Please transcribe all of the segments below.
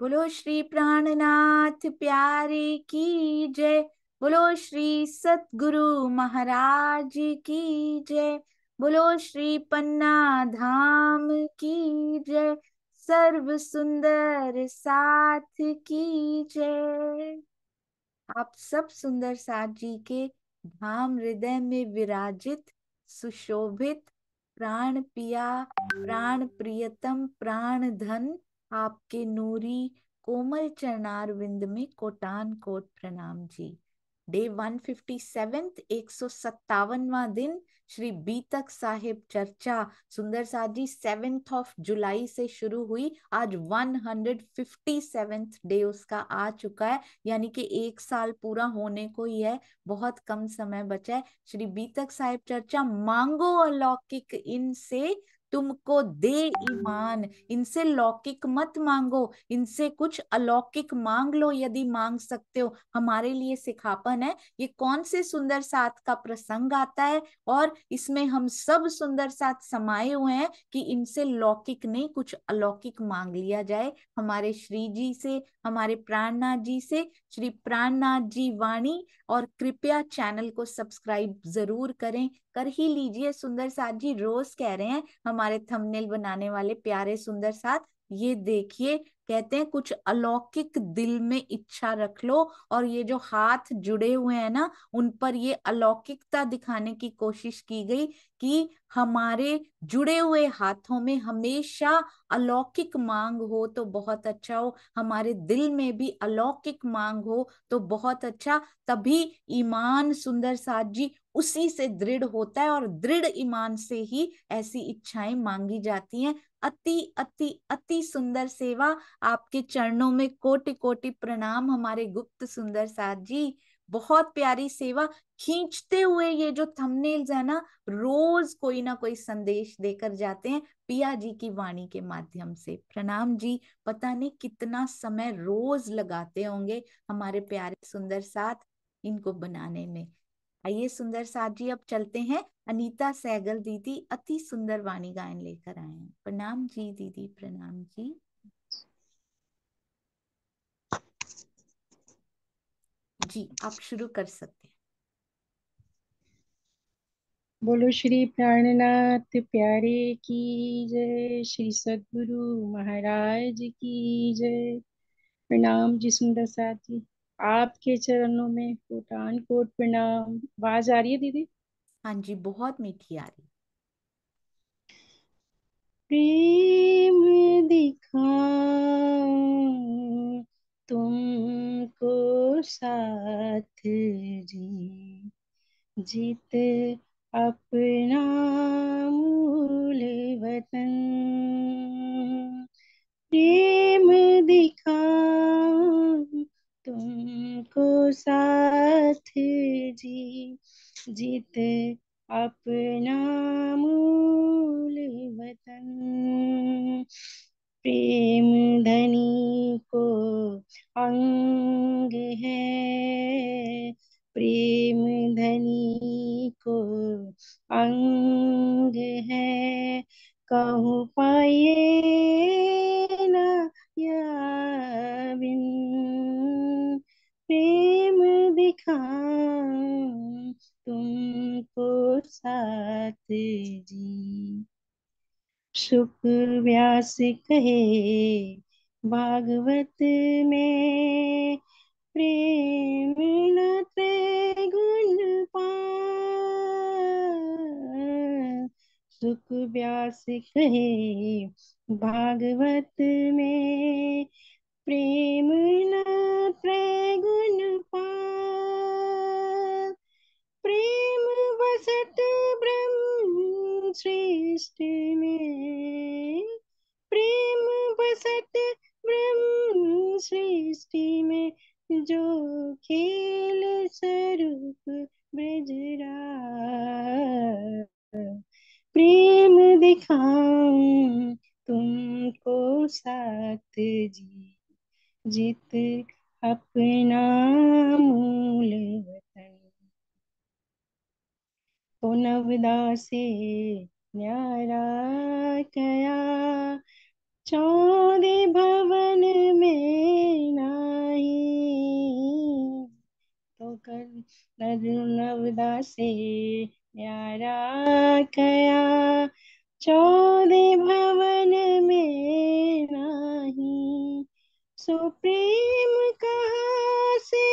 बोलो श्री प्राणनाथ प्यारे की जय बोलो श्री सतगुरु महाराज की जय बोलो श्री पन्ना धाम की जय सर्व सुंदर साथ की जय आप सब सुंदर साथ जी के धाम हृदय में विराजित सुशोभित प्राण पिया प्राण प्रियतम प्राण धन आपके नूरी कोमल चरणार विंद में कोटान कोट प्रणाम जी डे वन फिफ्टी सेवेंथ एक सौ सत्तावनवा दिन श्री बीतक साहिब चर्चा सुंदर साहब जी सेवेंथ ऑफ जुलाई से शुरू हुई आज one hundred fifty seventh day उसका आ चुका है यानी कि एक साल पूरा होने को ही है बहुत कम समय बचा है श्री बीतक साहिब चर्चा मांगो अलौकिक इन इनसे तुमको दे ईमान इनसे लौकिक मत मांगो इनसे कुछ अलौकिक मांग लो यदि मांग सकते हो हमारे लिए सिखापन है ये कौन से सुंदर साथ का प्रसंग आता है और इसमें हम सब सुंदर साथ समाये हुए हैं कि इनसे लौकिक नहीं कुछ अलौकिक मांग लिया जाए हमारे श्री जी से हमारे प्राणनाथ जी से श्री प्राणनाथ जी वाणी और कृपया चैनल को सब्सक्राइब जरूर करें कर ही लीजिए सुंदर साथ जी रोज कह रहे हैं हमारे थंबनेल बनाने वाले प्यारे सुंदर साथ ये देखिए कहते हैं कुछ अलौकिक दिल में इच्छा रख लो और ये जो हाथ जुड़े हुए हैं ना उन पर ये अलौकिकता दिखाने की कोशिश की गई कि हमारे जुड़े हुए हाथों में हमेशा अलौकिक मांग हो तो बहुत अच्छा हो हमारे दिल में भी अलौकिक मांग हो तो बहुत अच्छा तभी ईमान सुंदर साथ जी उसी से दृढ़ होता है और दृढ़ ईमान से ही ऐसी इच्छाएं मांगी जाती हैं अति अति अति सुंदर सेवा आपके चरणों में कोटि कोटि प्रणाम हमारे गुप्त सुंदर साथ जी बहुत प्यारी सेवा खींचते हुए ये जो थंबनेल्स है ना रोज कोई ना कोई संदेश देकर जाते हैं पिया जी की वाणी के माध्यम से प्रणाम जी पता नहीं कितना समय रोज लगाते होंगे हमारे प्यारे सुंदर साथ इनको बनाने में आइए सुंदर साथ जी अब चलते हैं अनीता सहगल दीदी अति सुंदर वाणी गायन लेकर आए हैं प्रणाम जी दीदी प्रणाम जी जी आप शुरू कर सकते हैं बोलो श्री प्राणनाथ प्यारे की जय श्री सदगुरु महाराज की जय प्रणाम जी सुंदर साथ जी आपके चरणों में कोटान कोट प्रणाम आवाज आ रही है दीदी हाँ जी बहुत मीठी आ रही प्रेम दिखा तुमको साथ जी जीत अपना मूल वतन प्रेम दिखा तुमको साथ जी जीत अपना मूल वतन प्रेम धनी को अंग है प्रेम धनी को अंग है कहूँ पाए ना बिन प्रेम दिखा तुमको साथ जी शुक व्यास कहे भागवत में प्रेम गुण पान सुख व्यास कहे भागवत में प्रेम न गुण पा प्रेम वसत ब्रह्म सृष्टि में प्रेम बसत ब्रह्म सृष्टि में जो खेल स्वरूप ब्रजरा प्रेम दिखाऊं तुमको साथ जी जित अपना मूल वतन पुनवदासी न्यारा कया चौदे भवन में नाही तो कर नवदासी न्यारा कया चौदे भवन में नाही सुप्रेम कहा से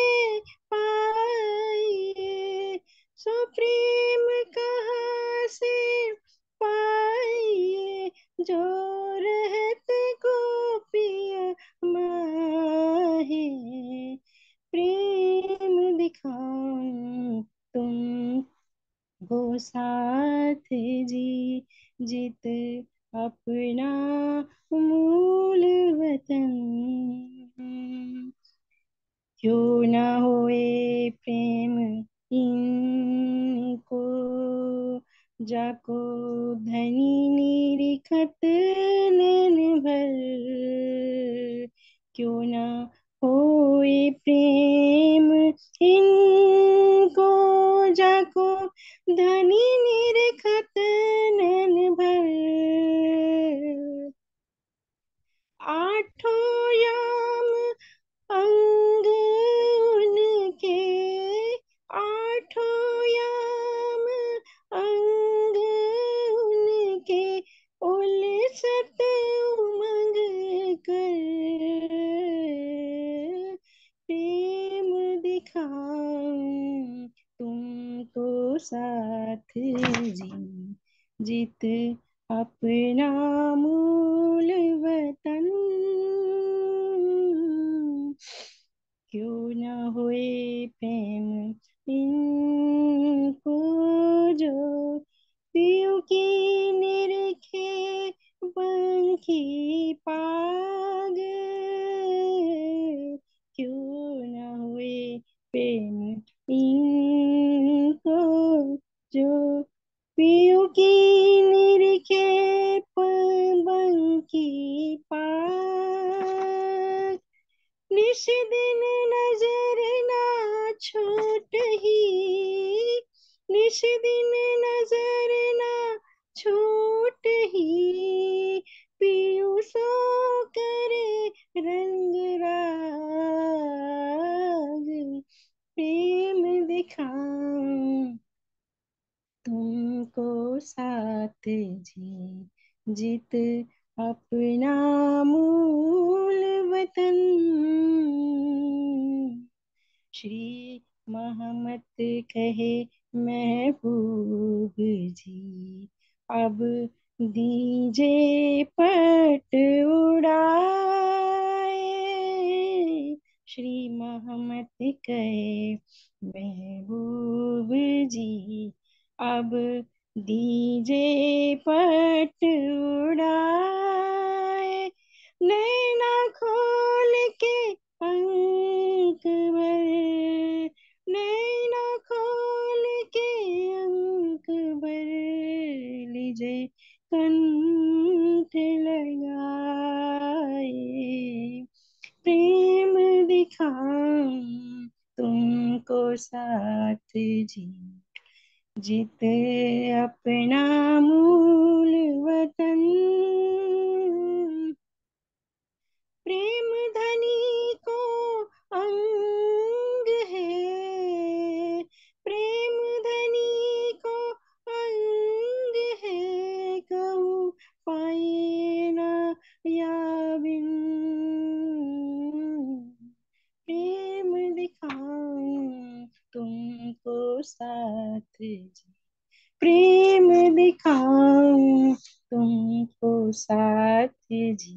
प्रेम दिखाऊं तुमको साथ जी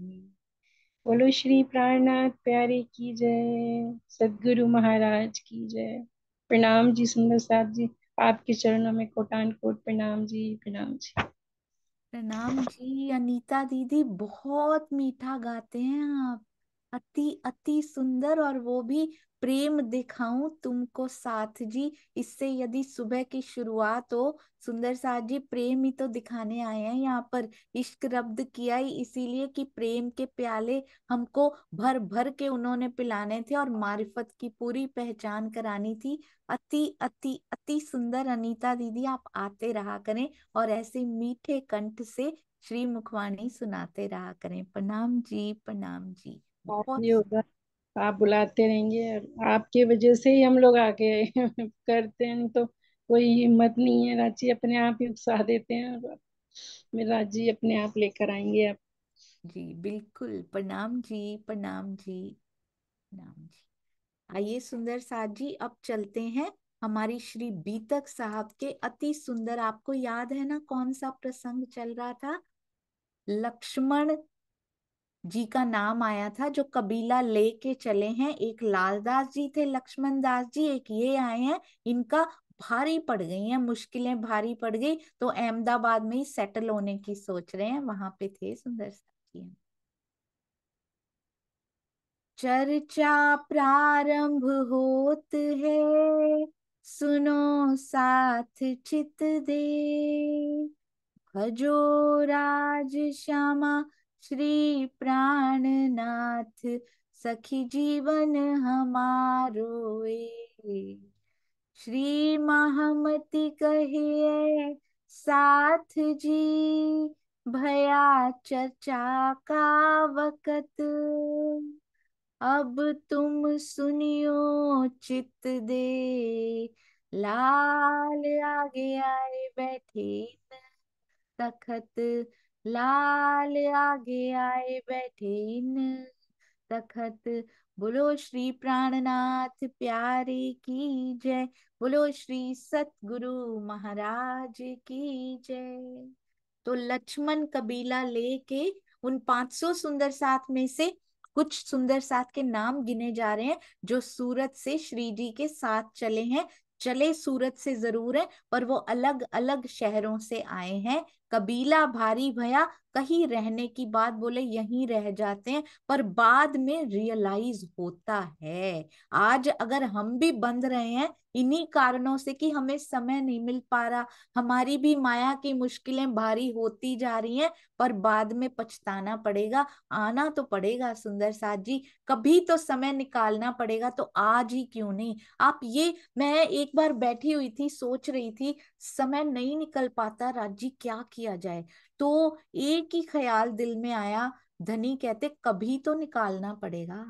बोलो श्री प्राणनाथ प्यारे की जय सदगुरु महाराज की जय प्रणाम जी सुंदर साहब जी आपके चरणों में कोटान कोट प्रणाम जी प्रणाम जी प्रणाम जी अनीता दीदी बहुत मीठा गाते हैं आप अति अति सुंदर और वो भी प्रेम दिखाऊं तुमको साथ जी इससे यदि सुबह की शुरुआत हो सुंदर साथ जी प्रेम ही तो दिखाने आए हैं यहाँ पर इश्क रब्द किया ही इसीलिए कि प्रेम के प्याले हमको भर भर के उन्होंने पिलाने थे और मारिफत की पूरी पहचान करानी थी अति अति अति सुंदर अनीता दीदी आप आते रहा करें और ऐसे मीठे कंठ से श्री मुखवाणी सुनाते रहा करें प्रणाम जी प्रणाम जी बहुत आप बुलाते रहेंगे आपके वजह से ही हम लोग आके करते हैं तो कोई हिम्मत नहीं है राजी अपने आप ही उत्साह देते हैं मेरा राजी अपने आप लेकर आएंगे आप जी बिल्कुल प्रणाम जी प्रणाम जी प्रणाम जी आइए सुंदर साथ जी अब चलते हैं हमारी श्री बीतक साहब के अति सुंदर आपको याद है ना कौन सा प्रसंग चल रहा था लक्ष्मण जी का नाम आया था जो कबीला लेके चले हैं एक लाल दास जी थे लक्ष्मण दास जी एक ये आए हैं इनका भारी पड़ गई है मुश्किलें भारी पड़ गई तो अहमदाबाद में ही सेटल होने की सोच रहे हैं वहां पे थे सुंदर जी चर्चा प्रारंभ होत है सुनो साथ चित दे भजो राज श्यामा श्री प्राणनाथ सखी जीवन हमारो श्री महामति कहिए साथ जी भया चर्चा का वक़्त अब तुम सुनियो चित दे लाल आगे आए बैठे तखत लाल आगे आए बैठे इन तखत बोलो श्री प्राणनाथ प्यारे की जय बोलो श्री सतगुरु महाराज की जय तो लक्ष्मण कबीला लेके उन 500 सुंदर साथ में से कुछ सुंदर साथ के नाम गिने जा रहे हैं जो सूरत से श्री जी के साथ चले हैं चले सूरत से जरूर है पर वो अलग अलग शहरों से आए हैं कबीला भारी भया कहीं रहने की बात बोले यहीं रह जाते हैं पर बाद में रियलाइज होता है आज अगर हम भी बंद रहे हैं इन्हीं कारणों से कि हमें समय नहीं मिल पा रहा हमारी भी माया की मुश्किलें भारी होती जा रही हैं पर बाद में पछताना पड़ेगा आना तो पड़ेगा सुंदर साथ जी कभी तो समय निकालना पड़ेगा तो आज ही क्यों नहीं आप ये मैं एक बार बैठी हुई थी सोच रही थी समय नहीं निकल पाता राजी क्या किया जाए तो एक ही ख्याल दिल में आया धनी कहते कभी तो निकालना पड़ेगा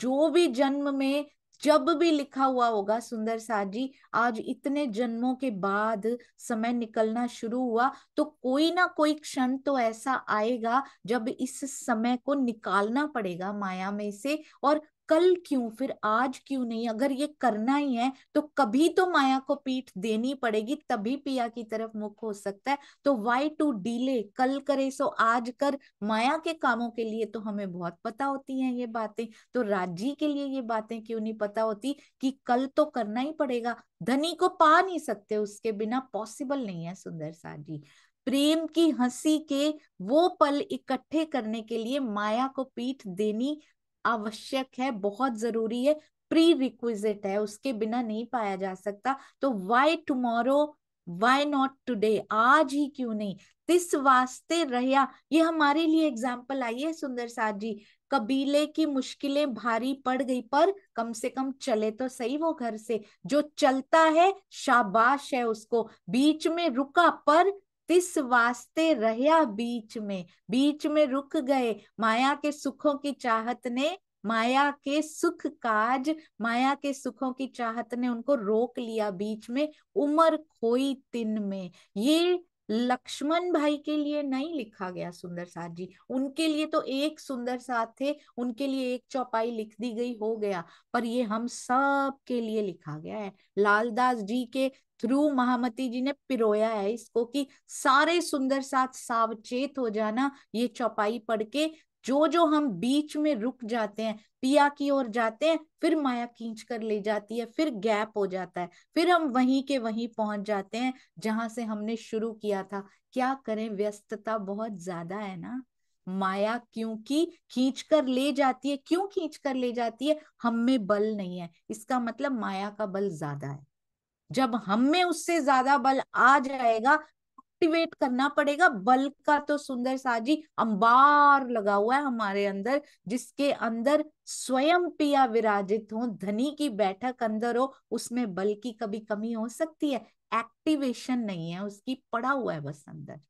जो भी जन्म में जब भी लिखा हुआ होगा सुंदर साथ जी आज इतने जन्मों के बाद समय निकलना शुरू हुआ तो कोई ना कोई क्षण तो ऐसा आएगा जब इस समय को निकालना पड़ेगा माया में से और कल क्यों फिर आज क्यों नहीं अगर ये करना ही है तो कभी तो माया को पीठ देनी पड़ेगी तभी पिया की तरफ मुख हो सकता है तो वाई टू डीले कल करे सो आज कर माया के कामों के लिए तो हमें बहुत पता होती हैं ये बातें तो राजी के लिए ये बातें क्यों नहीं पता होती कि कल तो करना ही पड़ेगा धनी को पा नहीं सकते उसके बिना पॉसिबल नहीं है सुंदर सा जी प्रेम की हंसी के वो पल इकट्ठे करने के लिए माया को पीठ देनी आवश्यक है बहुत जरूरी है प्री रिक्विजिट है उसके बिना नहीं पाया जा सकता तो why tomorrow why not today आज ही क्यों नहीं तिस वास्ते रहया ये हमारे लिए एग्जाम्पल आई है सुंदर साथ जी कबीले की मुश्किलें भारी पड़ गई पर कम से कम चले तो सही वो घर से जो चलता है शाबाश है उसको बीच में रुका पर तिस वास्ते रहया बीच में बीच में रुक गए माया के सुखों की चाहत ने माया के सुख काज माया के सुखों की चाहत ने उनको रोक लिया बीच में उमर खोई तिन में ये लक्ष्मण भाई के लिए नहीं लिखा गया सुंदर साथ जी उनके लिए तो एक सुंदर साथ थे उनके लिए एक चौपाई लिख दी गई हो गया पर ये हम सब के लिए लिखा गया है लालदास जी के थ्रू महामती जी ने पिरोया है इसको कि सारे सुंदर साथ सावचेत हो जाना ये चौपाई पढ़ के जो जो हम बीच में रुक जाते हैं पिया की ओर जाते हैं फिर माया खींच कर ले जाती है फिर गैप हो जाता है फिर हम वहीं के वहीं पहुंच जाते हैं जहां से हमने शुरू किया था क्या करें व्यस्तता बहुत ज्यादा है ना माया क्योंकि खींच कर ले जाती है क्यों खींच कर ले जाती है हम में बल नहीं है इसका मतलब माया का बल ज्यादा है जब हम में उससे ज्यादा बल आ जाएगा एक्टिवेट करना पड़ेगा बल का तो सुंदर साजी अंबार लगा हुआ है हमारे अंदर जिसके अंदर स्वयं पिया विराजित हो धनी की बैठक अंदर हो उसमें बल की कभी कमी हो सकती है एक्टिवेशन नहीं है उसकी पड़ा हुआ है बस अंदर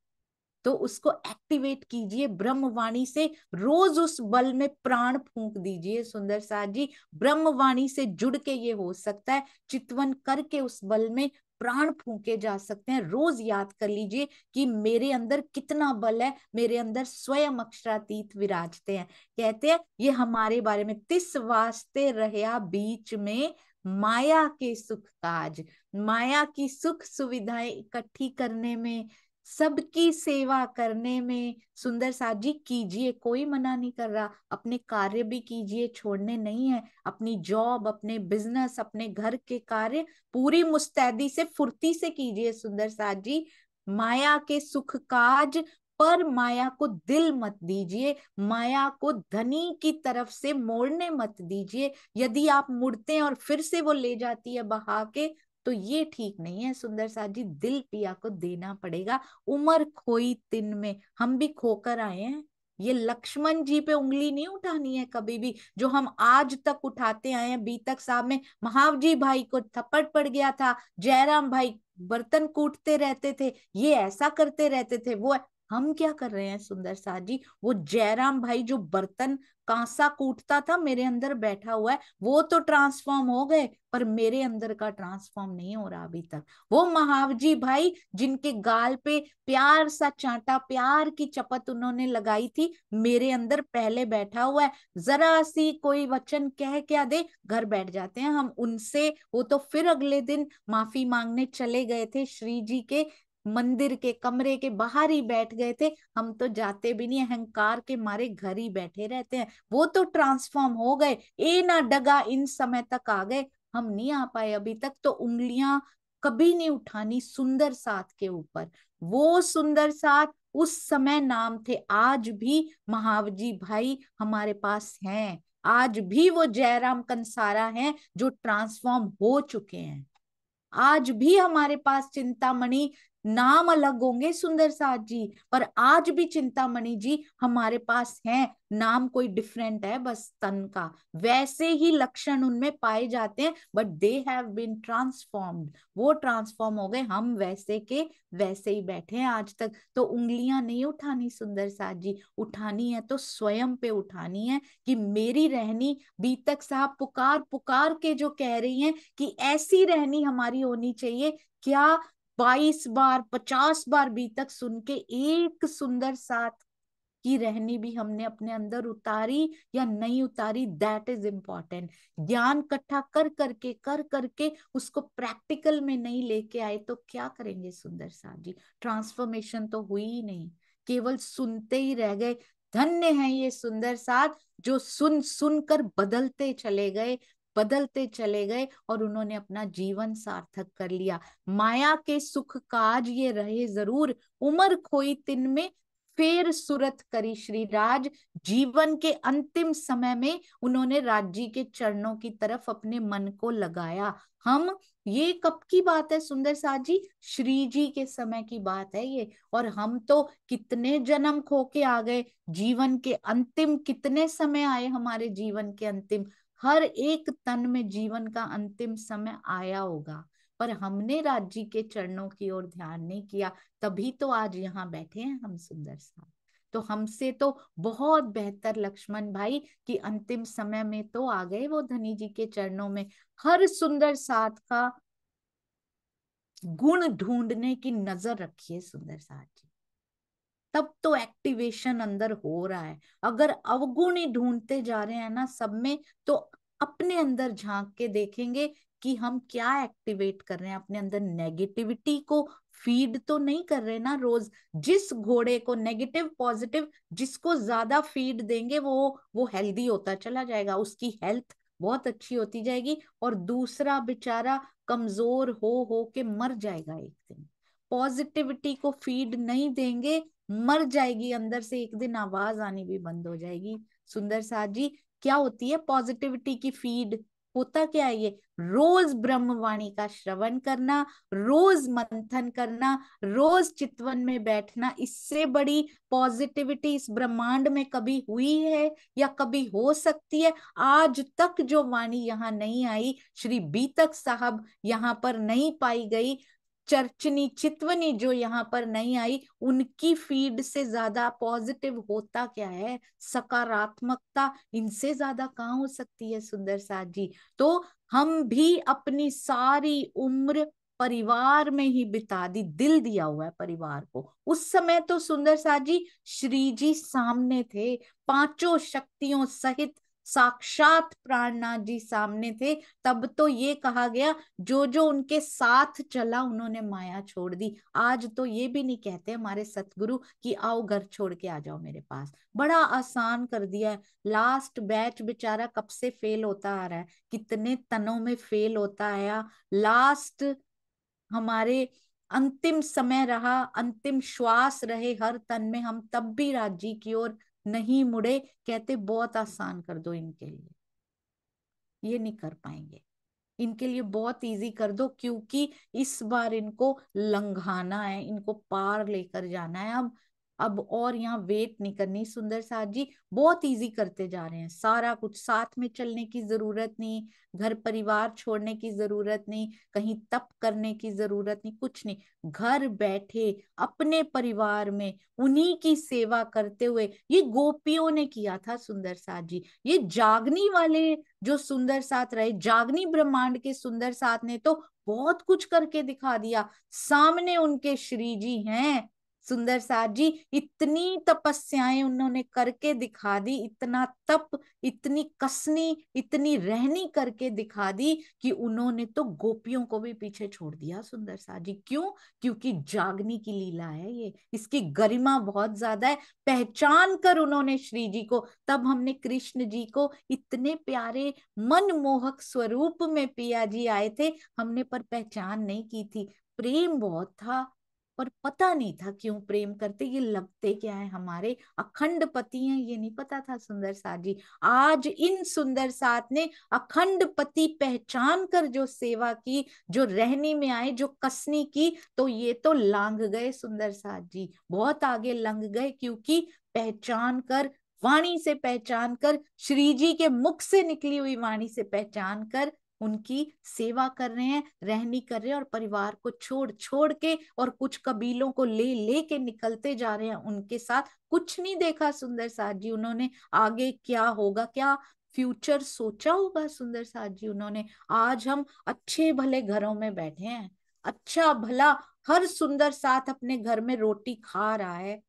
तो उसको एक्टिवेट कीजिए ब्रह्मवाणी से रोज उस बल में प्राण फूंक दीजिए सुंदर साहब जी ब्रह्मवाणी से जुड़ के ये हो सकता है चितवन करके उस बल में प्राण फूके जा सकते हैं रोज याद कर लीजिए कि मेरे अंदर कितना बल है मेरे अंदर स्वयं अक्षरातीत विराजते हैं कहते हैं ये हमारे बारे में तिस वास्ते रहया बीच में माया के सुख काज माया की सुख सुविधाएं इकट्ठी करने में सबकी सेवा करने में सुंदर साथ जी कीजिए कोई मना नहीं कर रहा अपने कार्य भी कीजिए छोड़ने नहीं है अपनी जॉब अपने बिजनेस अपने घर के कार्य पूरी मुस्तैदी से फुर्ती से कीजिए सुंदर साथ जी माया के सुख काज पर माया को दिल मत दीजिए माया को धनी की तरफ से मोड़ने मत दीजिए यदि आप मुड़ते हैं और फिर से वो ले जाती है बहा के तो ये ठीक नहीं है सुंदर साहब जी दिल पिया को देना पड़ेगा उम्र खोई तिन में हम भी खोकर आए हैं ये लक्ष्मण जी पे उंगली नहीं उठानी है कभी भी जो हम आज तक उठाते आए हैं बीतक साहब में महावजी भाई को थप्पड़ पड़ गया था जयराम भाई बर्तन कूटते रहते थे ये ऐसा करते रहते थे वो हम क्या कर रहे हैं सुंदर साथ जी वो जयराम भाई जो बर्तन कांसा कूटता था मेरे अंदर बैठा हुआ है वो तो ट्रांसफॉर्म हो गए पर मेरे अंदर का ट्रांसफॉर्म नहीं हो रहा अभी तक वो महावजी भाई जिनके गाल पे प्यार सा चांटा प्यार की चपत उन्होंने लगाई थी मेरे अंदर पहले बैठा हुआ है जरा सी कोई वचन कह क्या दे घर बैठ जाते हैं हम उनसे वो तो फिर अगले दिन माफी मांगने चले गए थे श्री जी के मंदिर के कमरे के बाहर ही बैठ गए थे हम तो जाते भी नहीं अहंकार के मारे घर ही बैठे रहते हैं वो तो ट्रांसफॉर्म हो गए ए ना डगा इन समय तक आ गए हम नहीं आ पाए अभी तक तो उंगलियां कभी नहीं उठानी सुंदर साथ के ऊपर वो सुंदर साथ उस समय नाम थे आज भी महावजी भाई हमारे पास हैं आज भी वो जयराम कंसारा हैं जो ट्रांसफॉर्म हो चुके हैं आज भी हमारे पास चिंतामणि नाम अलग होंगे सुंदर साथ जी पर आज भी चिंतामणि जी हमारे पास हैं नाम कोई डिफरेंट है बस तन का वैसे ही लक्षण उनमें पाए जाते हैं but they have been transformed वो ट्रांसफॉर्म हो गए हम वैसे के वैसे ही बैठे हैं आज तक तो उंगलियां नहीं उठानी सुंदर साथ जी उठानी है तो स्वयं पे उठानी है कि मेरी रहनी बीतक साहब पुकार पुकार के जो कह रही हैं कि ऐसी रहनी हमारी होनी चाहिए क्या बाईस बार पचास बार भी तक सुन के एक सुंदर साथ की रहनी भी हमने अपने अंदर उतारी या नहीं उतारी दैट इज इम्पॉर्टेंट ज्ञान इकट्ठा कर करके कर करके उसको प्रैक्टिकल में नहीं लेके आए तो क्या करेंगे सुंदर साहब जी ट्रांसफॉर्मेशन तो हुई ही नहीं केवल सुनते ही रह गए धन्य है ये सुंदर साथ जो सुन सुन कर बदलते चले गए बदलते चले गए और उन्होंने अपना जीवन सार्थक कर लिया माया के सुख काज ये रहे जरूर उम्र खोई तिन में फेर सुरत करी राज जीवन के अंतिम समय में उन्होंने राज्य के चरणों की तरफ अपने मन को लगाया हम ये कब की बात है सुंदर साहब जी श्री जी के समय की बात है ये और हम तो कितने जन्म खो के आ गए जीवन के अंतिम कितने समय आए हमारे जीवन के अंतिम हर एक तन में जीवन का अंतिम समय आया होगा पर हमने राज्य के चरणों की ओर ध्यान नहीं किया तभी तो आज यहाँ बैठे हैं हम सुंदर साहब तो हमसे तो बहुत बेहतर लक्ष्मण भाई कि अंतिम समय में तो आ गए वो धनी जी के चरणों में हर सुंदर साथ का गुण ढूंढने की नजर रखिए सुंदर साथ जी तब तो एक्टिवेशन अंदर हो रहा है अगर अवगुण ही ढूंढते जा रहे हैं ना सब में तो अपने अंदर झांक के देखेंगे कि हम क्या एक्टिवेट कर रहे हैं अपने अंदर नेगेटिविटी को फीड तो नहीं कर रहे ना रोज जिस घोड़े को नेगेटिव पॉजिटिव जिसको ज्यादा फीड देंगे वो वो हेल्दी होता चला जाएगा उसकी हेल्थ बहुत अच्छी होती जाएगी और दूसरा बेचारा कमजोर हो हो के मर जाएगा एक दिन पॉजिटिविटी को फीड नहीं देंगे मर जाएगी अंदर से एक दिन आवाज आनी भी बंद हो जाएगी सुंदर साहब जी क्या होती है पॉजिटिविटी की फीड होता क्या है ये रोज ब्रह्मवाणी का श्रवण करना रोज मंथन करना रोज चितवन में बैठना इससे बड़ी पॉजिटिविटी इस ब्रह्मांड में कभी हुई है या कभी हो सकती है आज तक जो वाणी यहाँ नहीं आई श्री बीतक साहब यहाँ पर नहीं पाई गई चर्चनी चितवनी जो यहाँ पर नहीं आई उनकी फीड से ज्यादा पॉजिटिव होता क्या है सकारात्मकता इनसे ज्यादा कहाँ हो सकती है सुंदर साथ जी तो हम भी अपनी सारी उम्र परिवार में ही बिता दी दिल दिया हुआ है परिवार को उस समय तो सुंदर साथ जी श्री जी सामने थे पांचों शक्तियों सहित साक्षात प्राणनाथ जी सामने थे तब तो ये कहा गया जो जो उनके साथ चला उन्होंने माया छोड़ दी आज तो ये भी नहीं कहते हमारे सतगुरु कि आओ घर छोड़ के आ जाओ मेरे पास बड़ा आसान कर दिया है लास्ट बैच बेचारा कब से फेल होता आ रहा है कितने तनों में फेल होता आया लास्ट हमारे अंतिम समय रहा अंतिम श्वास रहे हर तन में हम तब भी राज्य की ओर नहीं मुड़े कहते बहुत आसान कर दो इनके लिए ये नहीं कर पाएंगे इनके लिए बहुत इजी कर दो क्योंकि इस बार इनको लंघाना है इनको पार लेकर जाना है अब अब और यहाँ वेट नहीं करनी सुंदर साथ जी बहुत इजी करते जा रहे हैं सारा कुछ साथ में चलने की जरूरत नहीं घर परिवार छोड़ने की जरूरत नहीं कहीं तप करने की जरूरत नहीं कुछ नहीं घर बैठे अपने परिवार में उन्हीं की सेवा करते हुए ये गोपियों ने किया था सुंदर साथ जी ये जागनी वाले जो सुंदर साथ रहे जागनी ब्रह्मांड के सुंदर साथ ने तो बहुत कुछ करके दिखा दिया सामने उनके श्री जी हैं सुंदर सार जी इतनी तपस्याएं उन्होंने करके दिखा दी इतना तप इतनी कसनी इतनी रहनी करके दिखा दी कि उन्होंने तो गोपियों को भी पीछे छोड़ दिया सुंदर साहब जी क्यों क्योंकि जागनी की लीला है ये इसकी गरिमा बहुत ज्यादा है पहचान कर उन्होंने श्री जी को तब हमने कृष्ण जी को इतने प्यारे मनमोहक स्वरूप में पिया जी आए थे हमने पर पहचान नहीं की थी प्रेम बहुत था पर पता नहीं था क्यों प्रेम करते ये लगते क्या है हमारे अखंड पति हैं ये नहीं पता था सुंदर साथ जी आज इन सुंदर साथ ने अखंड पति पहचान कर जो सेवा की जो रहने में आए जो कसनी की तो ये तो लांग गए सुंदर साथ जी बहुत आगे लंग गए क्योंकि पहचान कर वाणी से पहचान कर श्री जी के मुख से निकली हुई वाणी से पहचान कर उनकी सेवा कर रहे हैं रहनी कर रहे हैं और परिवार को छोड़ छोड़ के और कुछ कबीलों को ले ले के निकलते जा रहे हैं उनके साथ कुछ नहीं देखा सुंदर साहब जी उन्होंने आगे क्या होगा क्या फ्यूचर सोचा होगा सुंदर साहद जी उन्होंने आज हम अच्छे भले घरों में बैठे हैं अच्छा भला हर सुंदर साथ अपने घर में रोटी खा रहा है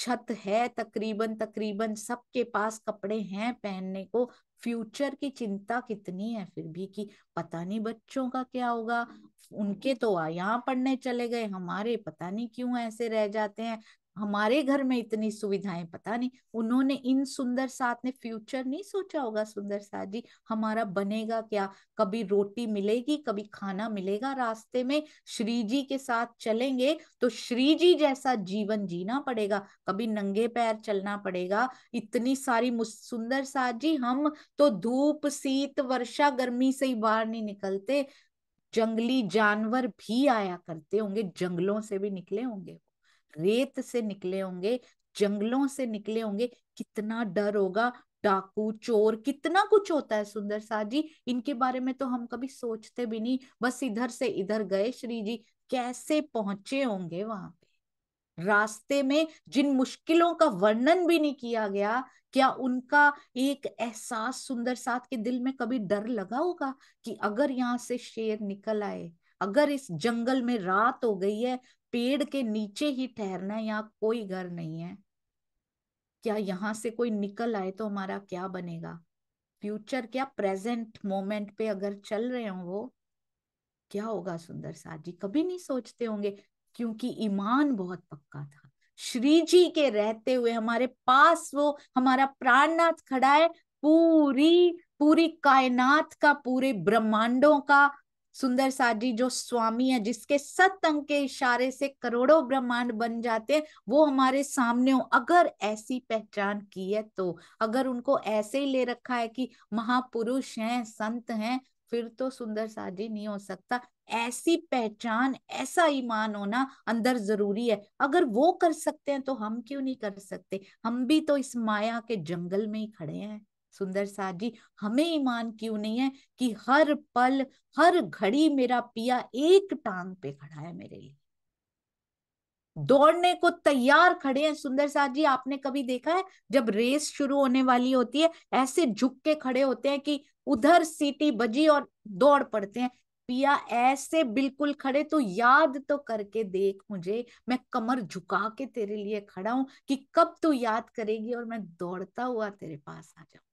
छत है तकरीबन तकरीबन सबके पास कपड़े हैं पहनने को फ्यूचर की चिंता कितनी है फिर भी कि पता नहीं बच्चों का क्या होगा उनके तो यहाँ पढ़ने चले गए हमारे पता नहीं क्यों ऐसे रह जाते हैं हमारे घर में इतनी सुविधाएं पता नहीं उन्होंने इन सुंदर साथ ने फ्यूचर नहीं सोचा होगा सुंदर साथ जी हमारा बनेगा क्या कभी रोटी मिलेगी कभी खाना मिलेगा रास्ते में श्री जी के साथ चलेंगे तो श्री जी जैसा जीवन जीना पड़ेगा कभी नंगे पैर चलना पड़ेगा इतनी सारी सुंदर साथ जी हम तो धूप शीत वर्षा गर्मी से ही बाहर नहीं निकलते जंगली जानवर भी आया करते होंगे जंगलों से भी निकले होंगे रेत से निकले होंगे जंगलों से निकले होंगे कितना डर होगा डाकू चोर कितना कुछ होता है सुंदर साह जी इनके बारे में तो हम कभी सोचते भी नहीं बस इधर से इधर गए श्री जी कैसे पहुंचे होंगे वहां पे रास्ते में जिन मुश्किलों का वर्णन भी नहीं किया गया क्या उनका एक एहसास सुंदर साथ के दिल में कभी डर लगा होगा कि अगर यहाँ से शेर निकल आए अगर इस जंगल में रात हो गई है पेड़ के नीचे ही ठहरना है यहाँ कोई घर नहीं है क्या यहाँ से कोई निकल आए तो हमारा क्या बनेगा फ्यूचर क्या प्रेजेंट मोमेंट पे अगर चल रहे हो वो क्या होगा सुंदर साथ जी कभी नहीं सोचते होंगे क्योंकि ईमान बहुत पक्का था श्री जी के रहते हुए हमारे पास वो हमारा प्राणनाथ खड़ा है पूरी पूरी कायनात का पूरे ब्रह्मांडों का सुंदर साजी जो स्वामी है जिसके सत्संग के इशारे से करोड़ों ब्रह्मांड बन जाते हैं वो हमारे सामने हो अगर ऐसी पहचान की है तो अगर उनको ऐसे ही ले रखा है कि महापुरुष हैं संत हैं फिर तो सुंदर साजी नहीं हो सकता ऐसी पहचान ऐसा ईमान होना अंदर जरूरी है अगर वो कर सकते हैं तो हम क्यों नहीं कर सकते हम भी तो इस माया के जंगल में ही खड़े हैं सुंदर साहब जी हमें ईमान क्यों नहीं है कि हर पल हर घड़ी मेरा पिया एक टांग पे खड़ा है मेरे लिए दौड़ने को तैयार खड़े हैं सुंदर साहब जी आपने कभी देखा है जब रेस शुरू होने वाली होती है ऐसे झुक के खड़े होते हैं कि उधर सीटी बजी और दौड़ पड़ते हैं पिया ऐसे बिल्कुल खड़े तो याद तो करके देख मुझे मैं कमर झुका के तेरे लिए खड़ा हूं कि कब तू याद करेगी और मैं दौड़ता हुआ तेरे पास आ जाऊं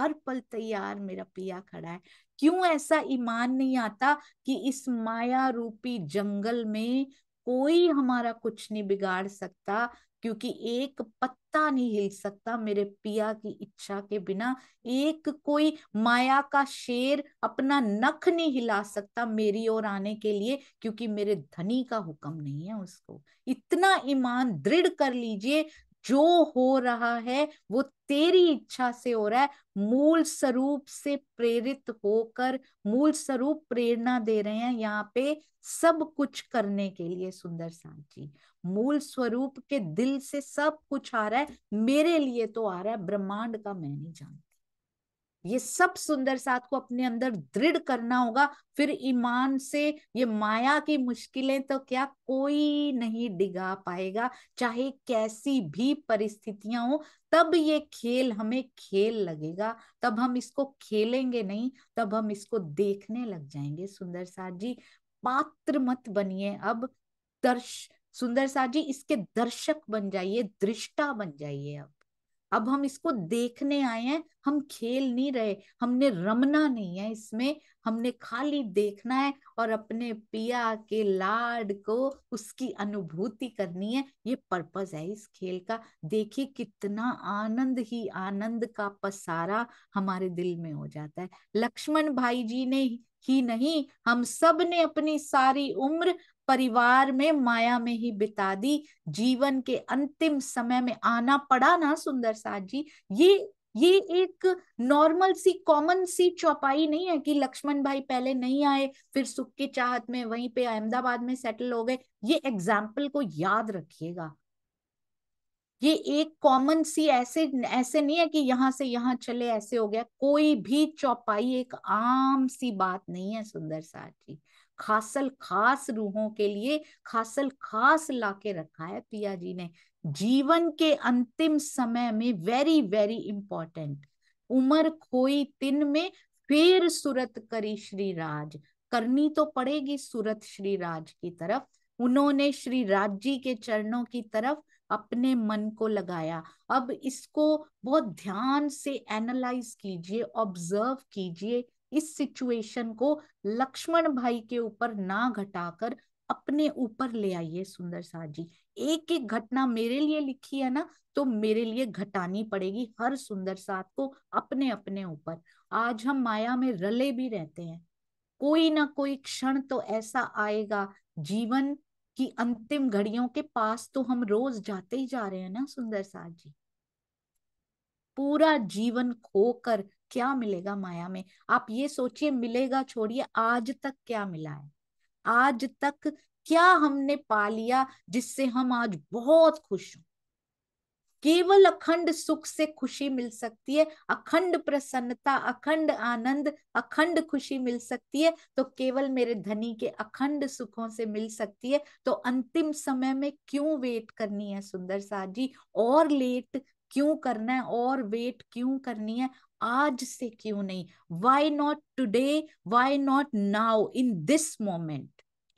हर पल तैयार मेरा पिया खड़ा है क्यों ऐसा ईमान नहीं आता कि इस माया रूपी जंगल में कोई हमारा कुछ नहीं बिगाड़ सकता क्योंकि एक पत्ता नहीं हिल सकता मेरे पिया की इच्छा के बिना एक कोई माया का शेर अपना नख नहीं हिला सकता मेरी ओर आने के लिए क्योंकि मेरे धनी का हुक्म नहीं है उसको इतना ईमान दृढ़ कर लीजिए जो हो रहा है वो तेरी इच्छा से हो रहा है मूल स्वरूप से प्रेरित होकर मूल स्वरूप प्रेरणा दे रहे हैं यहाँ पे सब कुछ करने के लिए सुंदर सांत जी मूल स्वरूप के दिल से सब कुछ आ रहा है मेरे लिए तो आ रहा है ब्रह्मांड का मैं नहीं जानता ये सब सुंदर साथ को अपने अंदर दृढ़ करना होगा फिर ईमान से ये माया की मुश्किलें तो क्या कोई नहीं डिगा पाएगा चाहे कैसी भी परिस्थितियां हो तब ये खेल हमें खेल लगेगा तब हम इसको खेलेंगे नहीं तब हम इसको देखने लग जाएंगे सुंदर साथ जी पात्र मत बनिए अब दर्श सुंदर साथ जी इसके दर्शक बन जाइए दृष्टा बन जाइए अब अब हम इसको देखने आए हैं हम खेल नहीं रहे हमने रमना नहीं है इसमें हमने खाली देखना है और अपने पिया के लाड को उसकी अनुभूति करनी है ये पर्पज है इस खेल का देखिए कितना आनंद ही आनंद का पसारा हमारे दिल में हो जाता है लक्ष्मण भाई जी ने ही नहीं हम सब ने अपनी सारी उम्र परिवार में माया में ही बिता दी जीवन के अंतिम समय में आना पड़ा ना सुंदर साथ जी ये ये एक नॉर्मल सी कॉमन सी चौपाई नहीं है कि लक्ष्मण भाई पहले नहीं आए फिर सुख की चाहत में वहीं पे अहमदाबाद में सेटल हो गए ये एग्जाम्पल को याद रखिएगा ये एक कॉमन सी ऐसे ऐसे नहीं है कि यहाँ से यहाँ चले ऐसे हो गया कोई भी चौपाई एक आम सी बात नहीं है सुंदर साहब जी खासल खास रूहों के लिए खासल खास ला के रखा है पिया जी ने जीवन के अंतिम समय में वेरी वेरी इंपॉर्टेंट उम्र खोई तिन में फिर सूरत करी श्री राज करनी तो पड़ेगी सूरत श्री राज की तरफ उन्होंने श्री राज जी के चरणों की तरफ अपने मन को लगाया अब इसको बहुत ध्यान से एनालाइज कीजिए ऑब्जर्व कीजिए इस सिचुएशन को लक्ष्मण भाई के ऊपर ना घटाकर अपने ऊपर ले आइए सुंदर साह जी एक एक घटना मेरे लिए लिखी है ना तो मेरे लिए घटानी पड़ेगी हर सुंदर साथ को अपने अपने ऊपर आज हम माया में रले भी रहते हैं कोई ना कोई क्षण तो ऐसा आएगा जीवन की अंतिम घड़ियों के पास तो हम रोज जाते ही जा रहे हैं ना सुंदर साह जी पूरा जीवन खोकर क्या मिलेगा माया में आप ये सोचिए मिलेगा छोड़िए आज तक क्या मिला है आज तक क्या हमने पा लिया जिससे हम आज बहुत खुश हूं केवल अखंड सुख से खुशी मिल सकती है अखंड प्रसन्नता अखंड आनंद अखंड खुशी मिल सकती है तो केवल मेरे धनी के अखंड सुखों से मिल सकती है तो अंतिम समय में क्यों वेट करनी है सुंदर साहब जी और लेट क्यों करना है और वेट क्यों करनी है आज से क्यों नहीं why not today why not now in this moment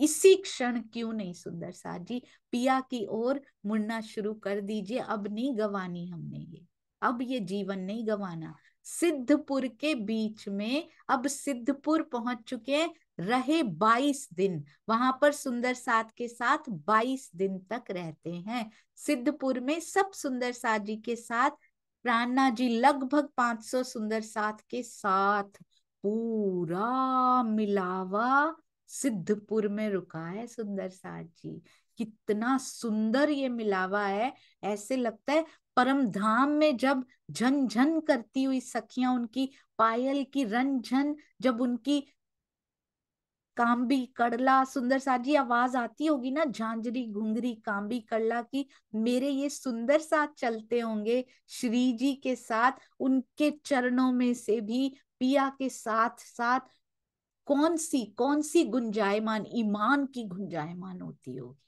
इसी क्षण क्यों नहीं सुंदर सा जी पिया की ओर मुड़ना शुरू कर दीजिए अब नहीं गवानी हमने ये अब ये जीवन नहीं गवाना सिद्धपुर के बीच में अब सिद्धपुर पहुंच चुके हैं रहे 22 दिन वहां पर सुंदर साथ के साथ 22 दिन तक रहते हैं सिद्धपुर में सब सुंदर साथ जी के साथ प्राणा जी लगभग 500 सुंदर साथ के साथ पूरा मिलावा सिद्धपुर में रुका है सुंदर साथ जी कितना सुंदर ये मिलावा है ऐसे लगता है परम धाम में जब झन झन करती हुई सखियां उनकी पायल की रन झन जब उनकी काम्बी कड़ला सुंदर सा जी आवाज आती होगी ना झांझरी घुंगरी काम्बी कड़ला की मेरे ये सुंदर सा चलते होंगे श्री जी के साथ उनके चरणों में से भी पिया के साथ साथ कौन सी कौन सी गुंजायमान ईमान की गुंजायमान होती होगी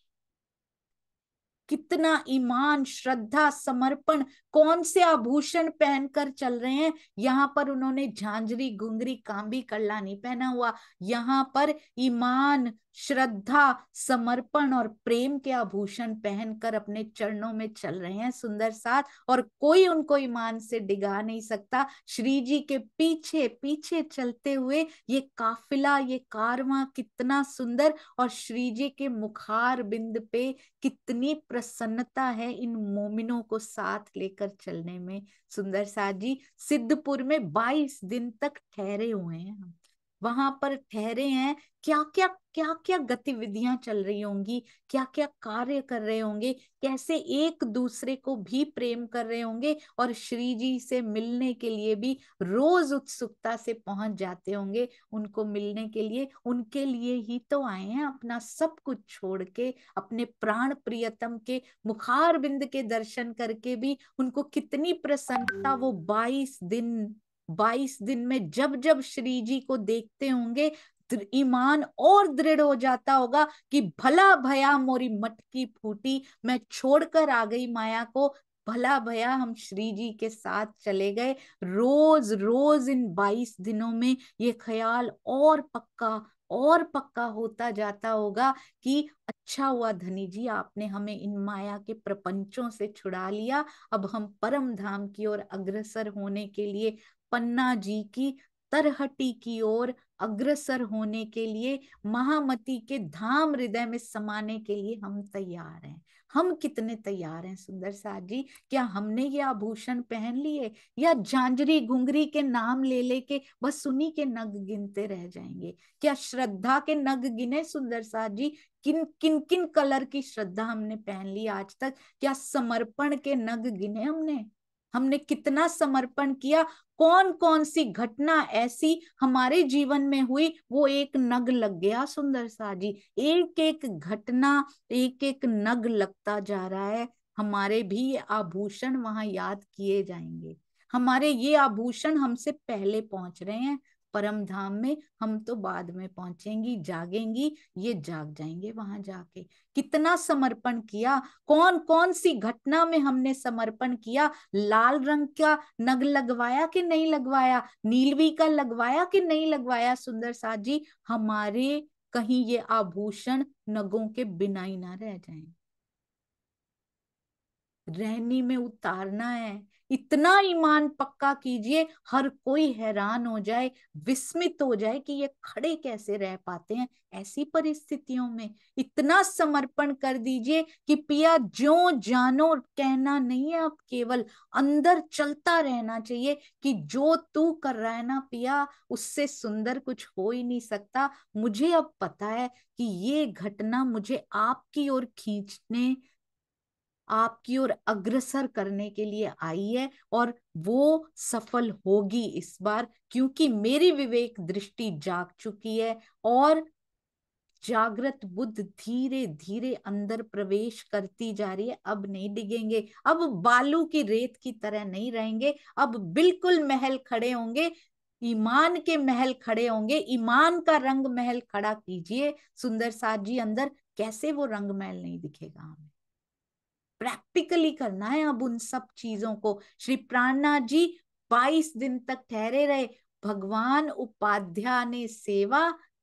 कितना ईमान श्रद्धा समर्पण कौन से आभूषण पहनकर चल रहे हैं यहाँ पर उन्होंने झांझरी गुंगरी कांबी कल्ला नहीं पहना हुआ यहाँ पर ईमान श्रद्धा समर्पण और प्रेम के आभूषण पहनकर अपने चरणों में चल रहे हैं सुंदर साथ और कोई उनको ईमान से डिगा नहीं सकता श्री जी के पीछे पीछे चलते हुए ये काफिला ये कारवा कितना सुंदर और श्री जी के मुखार बिंद पे कितनी प्रस प्रसन्नता है इन मोमिनों को साथ लेकर चलने में सुंदर साहब जी सिद्धपुर में 22 दिन तक ठहरे हुए हैं हम वहां पर ठहरे हैं क्या क्या क्या क्या गतिविधियां चल रही होंगी क्या क्या कार्य कर रहे होंगे कैसे एक दूसरे को भी प्रेम कर रहे होंगे और श्री जी से मिलने के लिए भी रोज उत्सुकता से पहुंच जाते होंगे उनको मिलने के लिए उनके लिए ही तो आए हैं अपना सब कुछ छोड़ के अपने प्राण प्रियतम के मुखार बिंद के दर्शन करके भी उनको कितनी प्रसन्नता वो बाईस दिन बाईस दिन में जब जब श्री जी को देखते होंगे ईमान और दृढ़ हो जाता होगा कि भला भया मोरी मटकी फूटी मैं छोड़कर आ गई माया को भला भया हम श्री जी के साथ चले गए रोज रोज इन बाईस दिनों में ये ख्याल और पक्का और पक्का होता जाता होगा कि अच्छा हुआ धनी जी आपने हमें इन माया के प्रपंचों से छुड़ा लिया अब हम परम धाम की ओर अग्रसर होने के लिए पन्ना जी की तरहटी की ओर अग्रसर होने के लिए महामती के धाम हृदय में समाने के लिए हम तैयार हैं हम कितने तैयार हैं सुंदर साहब जी क्या हमने ये आभूषण पहन लिए या झांझरी घुंघरी के नाम ले लेके बस सुनी के नग गिनते रह जाएंगे क्या श्रद्धा के नग गिने सुंदर साहब जी किन किन किन कलर की श्रद्धा हमने पहन ली आज तक क्या समर्पण के नग गिने हमने हमने कितना समर्पण किया कौन कौन सी घटना ऐसी हमारे जीवन में हुई वो एक नग लग गया सुंदर जी एक एक घटना एक एक नग लगता जा रहा है हमारे भी ये आभूषण वहां याद किए जाएंगे हमारे ये आभूषण हमसे पहले पहुंच रहे हैं परम धाम में हम तो बाद में पहुंचेंगी जागेंगी ये जाग जाएंगे वहां जाके कितना समर्पण किया कौन कौन सी घटना में हमने समर्पण किया लाल रंग का नग लगवाया कि नहीं लगवाया नीलवी का लगवाया कि नहीं लगवाया सुंदर साथ जी हमारे कहीं ये आभूषण नगों के बिना ही ना रह जाए रहनी में उतारना है इतना ईमान पक्का कीजिए हर कोई हैरान हो जाए विस्मित हो जाए कि ये खड़े कैसे रह पाते हैं ऐसी परिस्थितियों में इतना समर्पण कर दीजिए कि पिया जो जानो कहना नहीं है आप केवल अंदर चलता रहना चाहिए कि जो तू कर रहा है ना पिया उससे सुंदर कुछ हो ही नहीं सकता मुझे अब पता है कि ये घटना मुझे आपकी ओर खींचने आपकी ओर अग्रसर करने के लिए आई है और वो सफल होगी इस बार क्योंकि मेरी विवेक दृष्टि जाग चुकी है और जागृत बुद्ध धीरे धीरे अंदर प्रवेश करती जा रही है अब नहीं डिगेंगे अब बालू की रेत की तरह नहीं रहेंगे अब बिल्कुल महल खड़े होंगे ईमान के महल खड़े होंगे ईमान का रंग महल खड़ा कीजिए सुंदर साथ जी अंदर कैसे वो रंग महल नहीं दिखेगा हमें प्रैक्टिकली करना है अब उन सब चीजों को श्री प्राणनाथ जी बाईस दिन तक ठहरे रहे भगवान उपाध्याय ने सेवा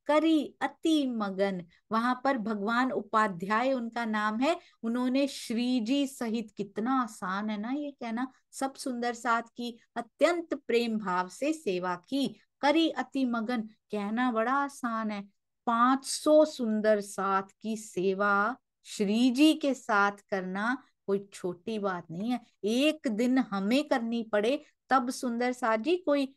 करी अति मगन वहां पर भगवान उपाध्याय उनका नाम है उन्होंने श्री जी सहित कितना आसान है ना ये कहना सब सुंदर साथ की अत्यंत प्रेम भाव से सेवा की करी अति मगन कहना बड़ा आसान है 500 सुंदर साथ की सेवा श्री जी के साथ करना कोई छोटी बात नहीं है एक दिन हमें करनी पड़े तब सुंदर साजी कोई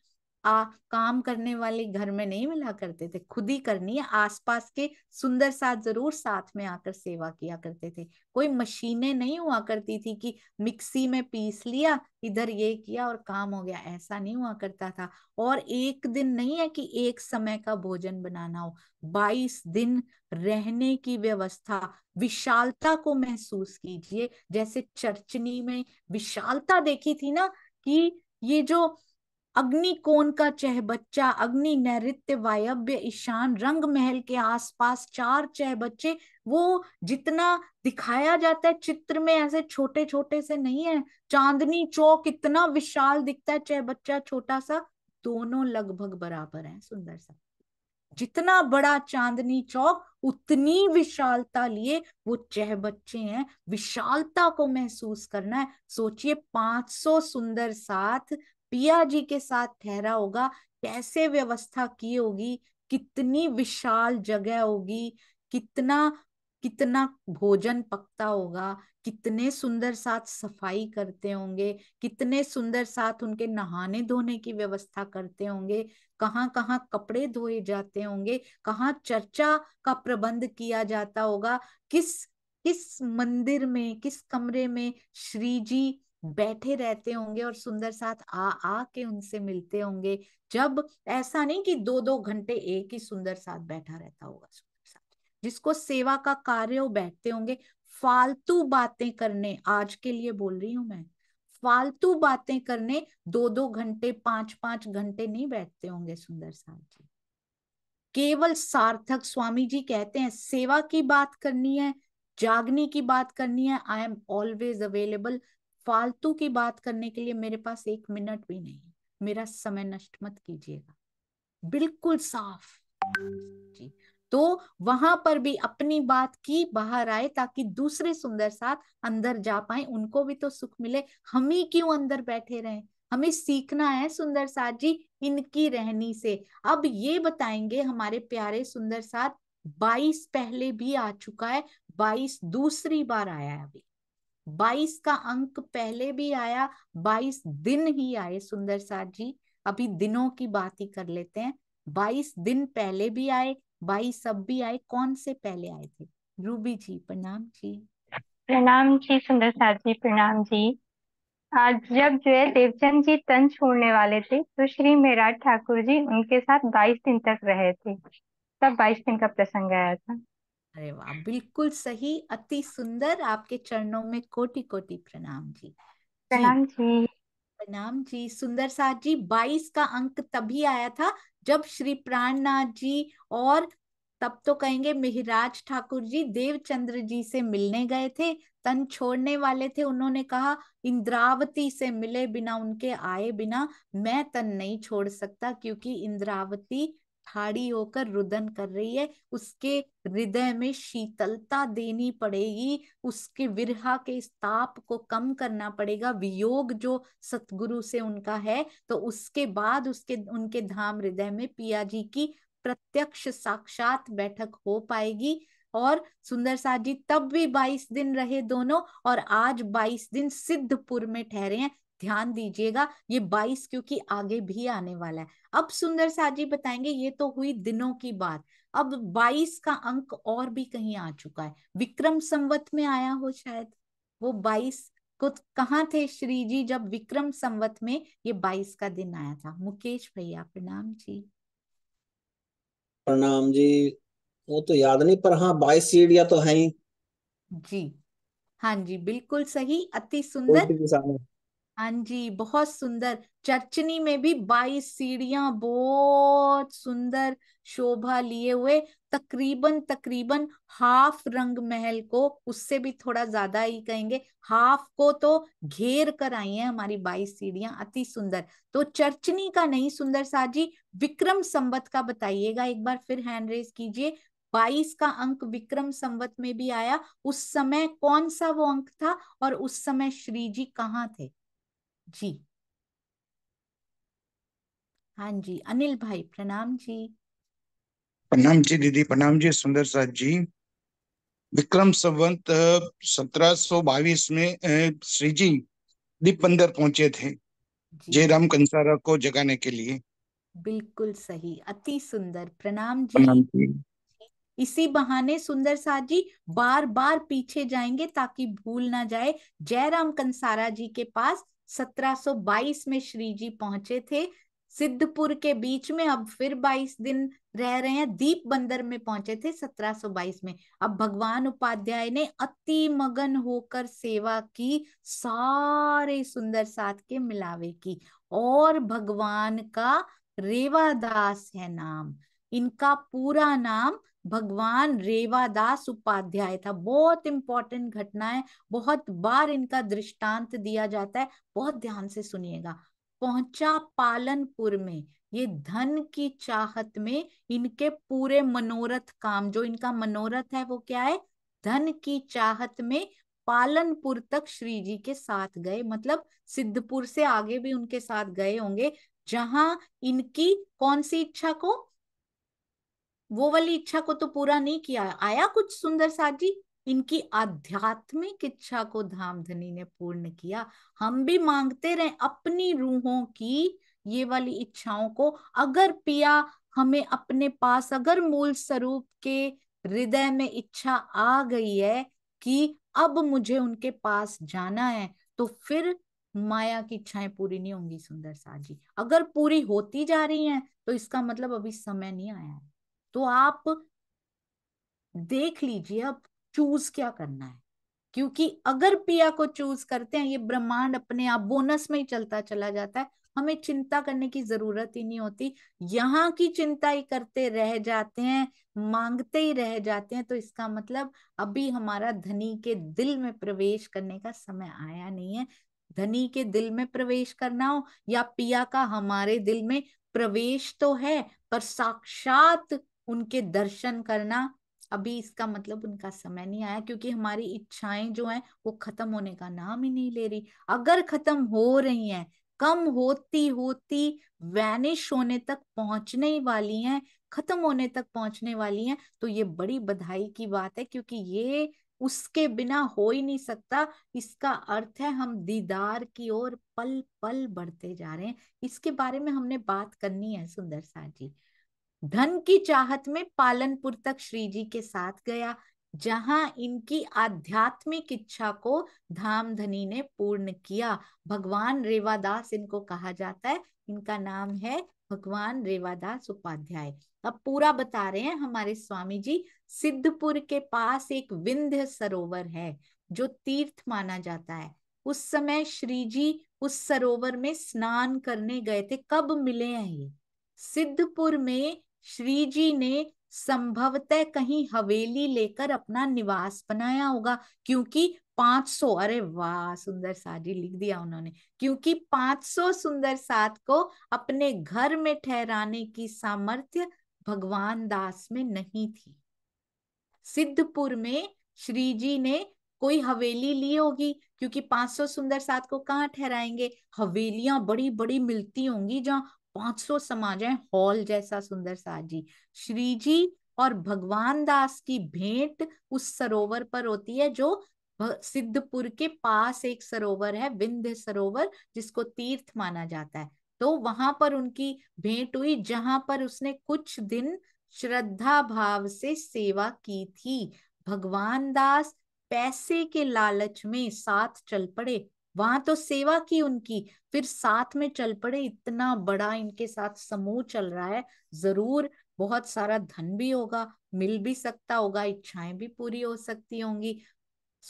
आ, काम करने वाले घर में नहीं मिला करते थे खुद ही करनी है आसपास के सुंदर साथ जरूर साथ में आकर सेवा किया करते थे कोई मशीनें नहीं हुआ करती थी कि मिक्सी में पीस लिया इधर ये किया और काम हो गया ऐसा नहीं हुआ करता था और एक दिन नहीं है कि एक समय का भोजन बनाना हो बाईस दिन रहने की व्यवस्था विशालता को महसूस कीजिए जैसे चर्चनी में विशालता देखी थी ना कि ये जो अग्नि कोण का चह बच्चा अग्नि नैत्य वायव्य ईशान रंग महल के आसपास चार चह बच्चे वो जितना दिखाया जाता है चित्र में ऐसे छोटे छोटे से नहीं है चांदनी चौक इतना विशाल दिखता है चह बच्चा छोटा सा दोनों लगभग बराबर है सुंदर सा जितना बड़ा चांदनी चौक उतनी विशालता लिए वो चह बच्चे हैं विशालता को महसूस करना है सोचिए 500 सुंदर साथ पिया जी के साथ ठहरा होगा कैसे व्यवस्था की होगी कितनी विशाल जगह होगी कितना कितना भोजन पकता होगा कितने सुंदर साथ सफाई करते होंगे कितने सुंदर साथ उनके नहाने धोने की व्यवस्था करते होंगे कहाँ कहाँ कपड़े धोए जाते होंगे कहाँ चर्चा का प्रबंध किया जाता होगा किस किस मंदिर में किस कमरे में श्री जी बैठे रहते होंगे और सुंदर साथ आ आ के उनसे मिलते होंगे जब ऐसा नहीं कि दो दो घंटे एक ही सुंदर साथ बैठा रहता होगा सुंदर साथ जिसको सेवा का कार्य बैठते होंगे फालतू बातें करने आज के लिए बोल रही हूं मैं फालतू बातें करने दो दो घंटे पांच पांच घंटे नहीं बैठते होंगे सुंदर साथ जी केवल सार्थक स्वामी जी कहते हैं सेवा की बात करनी है जागनी की बात करनी है आई एम ऑलवेज अवेलेबल फालतू की बात करने के लिए मेरे पास एक मिनट भी नहीं मेरा समय नष्ट मत कीजिएगा बिल्कुल साफ जी तो वहां पर भी अपनी बात की बाहर आए ताकि दूसरे सुंदर साथ अंदर जा पाए उनको भी तो सुख मिले हम ही क्यों अंदर बैठे रहे हमें सीखना है सुंदर साथ जी इनकी रहनी से अब ये बताएंगे हमारे प्यारे सुंदर साथ बाईस पहले भी आ चुका है बाईस दूसरी बार आया है अभी बाईस का अंक पहले भी आया बाईस दिन ही आए सुंदर साथ जी अभी दिनों की बात ही कर लेते हैं बाईस दिन पहले भी आए बाईस अब भी आए कौन से पहले आए थे रूबी जी प्रणाम जी प्रणाम जी सुंदर साथ जी प्रणाम जी आज जब जो है देवचंद जी तन छोड़ने वाले थे तो श्री मेराज ठाकुर जी उनके साथ बाईस दिन तक रहे थे तब बाईस दिन का प्रसंग आया था अरे वाह बिल्कुल सही अति सुंदर आपके चरणों में कोटि कोटि प्रणाम जी प्रणाम जी प्रणाम जी सुंदर साहब जी बाईस का अंक तभी आया था जब श्री प्राणनाथ जी और तब तो कहेंगे मिहिराज ठाकुर जी देवचंद्र जी से मिलने गए थे तन छोड़ने वाले थे उन्होंने कहा इंद्रावती से मिले बिना उनके आए बिना मैं तन नहीं छोड़ सकता क्योंकि इंद्रावती ठाड़ी होकर रुदन कर रही है उसके हृदय में शीतलता देनी पड़ेगी उसके विरहा के इस ताप को कम करना पड़ेगा वियोग जो सतगुरु से उनका है तो उसके बाद उसके उनके धाम हृदय में पिया जी की प्रत्यक्ष साक्षात बैठक हो पाएगी और सुंदर साहब जी तब भी 22 दिन रहे दोनों और आज 22 दिन सिद्धपुर में ठहरे हैं ध्यान दीजिएगा ये बाईस क्योंकि आगे भी आने वाला है अब सुंदर साजी बताएंगे ये तो हुई दिनों की बात अब बाईस का अंक और भी कहीं आ चुका है विक्रम संवत में आया हो शायद वो बाईस को तो कहाँ थे श्री जी जब विक्रम संवत में ये बाईस का दिन आया था मुकेश भैया प्रणाम जी प्रणाम जी वो तो याद नहीं पर हाँ बाईस सीढ़िया तो है जी हाँ जी बिल्कुल सही अति सुंदर हाँ जी बहुत सुंदर चर्चनी में भी बाईस सीढ़ियां बहुत सुंदर शोभा लिए हुए तकरीबन तकरीबन हाफ रंग महल को उससे भी थोड़ा ज्यादा ही कहेंगे हाफ को तो घेर कर आई है हमारी बाईस सीढ़ियां अति सुंदर तो चर्चनी का नहीं सुंदर साहब जी विक्रम संबत का बताइएगा एक बार फिर हैंड रेस कीजिए बाईस का अंक विक्रम संवत में भी आया उस समय कौन सा वो अंक था और उस समय श्री जी कहाँ थे जी हाँ जी अनिल भाई प्रणाम जी प्रणाम जी दीदी प्रणाम जी सुंदर साथ जी विक्रम संवंत सत्रह में श्री जी दीपबंदर पहुंचे थे जय राम कंसारा को जगाने के लिए बिल्कुल सही अति सुंदर प्रणाम जी प्रणाम जी इसी बहाने सुंदर साथ जी बार बार पीछे जाएंगे ताकि भूल ना जाए जयराम कंसारा जी के पास 1722 में श्री जी पहुंचे थे सिद्धपुर के बीच में अब फिर 22 दिन रह रहे हैं दीप बंदर में पहुंचे थे 1722 में अब भगवान उपाध्याय ने अति मगन होकर सेवा की सारे सुंदर साथ के मिलावे की और भगवान का रेवादास है नाम इनका पूरा नाम भगवान रेवादास उपाध्याय था बहुत इंपॉर्टेंट घटना है बहुत बार इनका दृष्टांत दिया जाता है बहुत ध्यान से सुनिएगा पहुंचा पालनपुर में ये धन की चाहत में इनके पूरे मनोरथ काम जो इनका मनोरथ है वो क्या है धन की चाहत में पालनपुर तक श्री जी के साथ गए मतलब सिद्धपुर से आगे भी उनके साथ गए होंगे जहां इनकी कौन सी इच्छा को वो वाली इच्छा को तो पूरा नहीं किया आया कुछ सुंदर साथ जी इनकी आध्यात्मिक इच्छा को धाम धनी ने पूर्ण किया हम भी मांगते रहे अपनी रूहों की ये वाली इच्छाओं को अगर पिया हमें अपने पास अगर मूल स्वरूप के हृदय में इच्छा आ गई है कि अब मुझे उनके पास जाना है तो फिर माया की इच्छाएं पूरी नहीं होंगी सुंदर साजी अगर पूरी होती जा रही हैं तो इसका मतलब अभी समय नहीं आया है तो आप देख लीजिए अब चूज क्या करना है क्योंकि अगर पिया को चूज करते हैं ये ब्रह्मांड अपने आप बोनस में ही चलता चला जाता है हमें चिंता करने की जरूरत ही नहीं होती यहाँ की चिंता ही करते रह जाते हैं मांगते ही रह जाते हैं तो इसका मतलब अभी हमारा धनी के दिल में प्रवेश करने का समय आया नहीं है धनी के दिल में प्रवेश करना हो या पिया का हमारे दिल में प्रवेश तो है पर साक्षात उनके दर्शन करना अभी इसका मतलब उनका समय नहीं आया क्योंकि हमारी इच्छाएं जो हैं वो खत्म होने का नाम ही नहीं ले रही अगर खत्म हो रही हैं कम होती होती वैनिश होने तक पहुंचने ही वाली हैं खत्म होने तक पहुंचने वाली हैं तो ये बड़ी बधाई की बात है क्योंकि ये उसके बिना हो ही नहीं सकता इसका अर्थ है हम दीदार की ओर पल पल बढ़ते जा रहे हैं इसके बारे में हमने बात करनी है सुंदर साह जी धन की चाहत में पालनपुर तक श्री जी के साथ गया जहां इनकी आध्यात्मिक इच्छा को धाम धनी ने पूर्ण किया भगवान रेवादास इनको कहा जाता है इनका नाम है भगवान रेवादास उपाध्याय अब पूरा बता रहे हैं हमारे स्वामी जी सिद्धपुर के पास एक विंध्य सरोवर है जो तीर्थ माना जाता है उस समय श्री जी उस सरोवर में स्नान करने गए थे कब मिले हैं ये सिद्धपुर में श्री जी ने संभवतः कहीं हवेली लेकर अपना निवास बनाया होगा क्योंकि 500 अरे वाह सुंदर साजी लिख दिया उन्होंने क्योंकि 500 सुंदर सात को अपने घर में ठहराने की सामर्थ्य भगवान दास में नहीं थी सिद्धपुर में श्री जी ने कोई हवेली ली होगी क्योंकि 500 सुंदर सात को कहाँ ठहराएंगे हवेलियां बड़ी बड़ी मिलती होंगी जहाँ 500 समाज है हॉल जैसा सुंदर साजी श्री जी और भगवान दास की भेंट उस सरोवर पर होती है जो सिद्धपुर के पास एक सरोवर है विंध्य सरोवर जिसको तीर्थ माना जाता है तो वहां पर उनकी भेंट हुई जहां पर उसने कुछ दिन श्रद्धा भाव से सेवा की थी भगवान दास पैसे के लालच में साथ चल पड़े वहां तो सेवा की उनकी फिर साथ में चल पड़े इतना बड़ा इनके साथ समूह चल रहा है जरूर बहुत सारा धन भी होगा मिल भी सकता होगा इच्छाएं भी पूरी हो सकती होंगी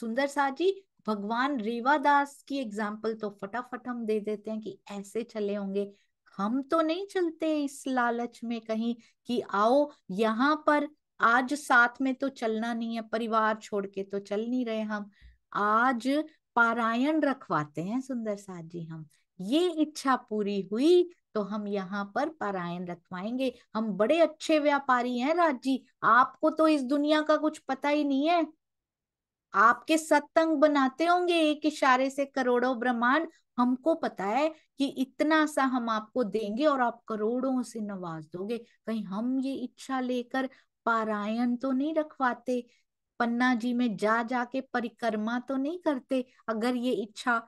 सुंदर साह जी भगवान रेवादास की एग्जाम्पल तो फटाफट हम दे देते हैं कि ऐसे चले होंगे हम तो नहीं चलते इस लालच में कहीं कि आओ यहाँ पर आज साथ में तो चलना नहीं है परिवार छोड़ के तो चल नहीं रहे हम आज पारायण रखवाते हैं सुंदर साथ जी हम ये इच्छा पूरी हुई तो हम यहाँ पर पारायण रखवाएंगे हम बड़े अच्छे व्यापारी हैं राज जी आपको तो इस दुनिया का कुछ पता ही नहीं है आपके सत्तंग बनाते होंगे एक इशारे से करोड़ों ब्रह्मांड हमको पता है कि इतना सा हम आपको देंगे और आप करोड़ों से नवाज दोगे कहीं हम ये इच्छा लेकर पारायण तो नहीं रखवाते पन्ना जी में जा जाके परिक्रमा तो नहीं करते अगर ये इच्छा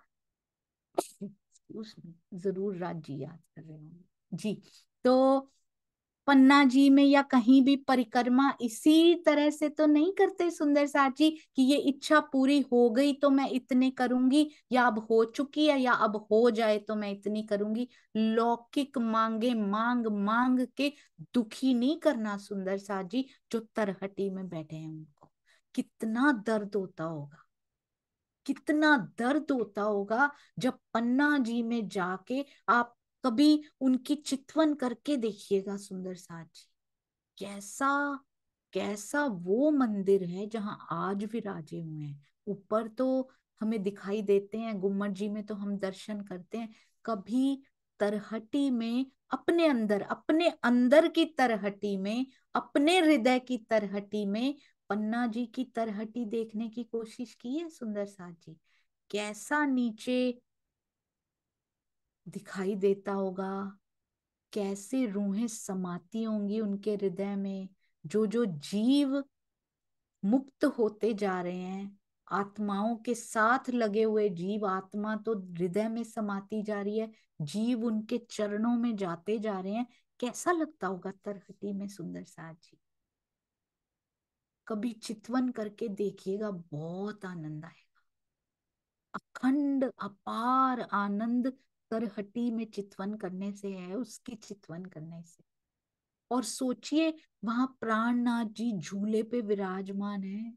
जरूर राज जी याद कर रहे होंगे जी तो पन्ना जी में या कहीं भी परिक्रमा इसी तरह से तो नहीं करते सुंदर साहब जी कि ये इच्छा पूरी हो गई तो मैं इतने करूंगी या अब हो चुकी है या अब हो जाए तो मैं इतनी करूंगी लौकिक मांगे मांग मांग के दुखी नहीं करना सुंदर साहब जी जो तरहटी में बैठे हैं कितना दर्द होता होगा कितना दर्द होता होगा जब पन्ना जी में जाके आप कभी उनकी चितवन करके देखिएगा सुंदर साथ जी कैसा कैसा वो मंदिर है जहां आज भी राजे हुए हैं ऊपर तो हमें दिखाई देते हैं गुम्मर जी में तो हम दर्शन करते हैं कभी तरहटी में अपने अंदर अपने अंदर की तरहटी में अपने हृदय की तरहटी में पन्ना जी की तरहटी देखने की कोशिश की है सुंदर साथ जी कैसा नीचे दिखाई देता होगा कैसे रूहें समाती होंगी उनके हृदय में जो जो जीव मुक्त होते जा रहे हैं आत्माओं के साथ लगे हुए जीव आत्मा तो हृदय में समाती जा रही है जीव उनके चरणों में जाते जा रहे हैं कैसा लगता होगा तरहटी में सुंदर साथ जी कभी चितवन करके देखिएगा बहुत आनंद आएगा अखंड अपार आनंद करहटी में चितवन करने से है उसकी चितवन करने से और सोचिए वहां प्राणनाथ जी झूले पे विराजमान है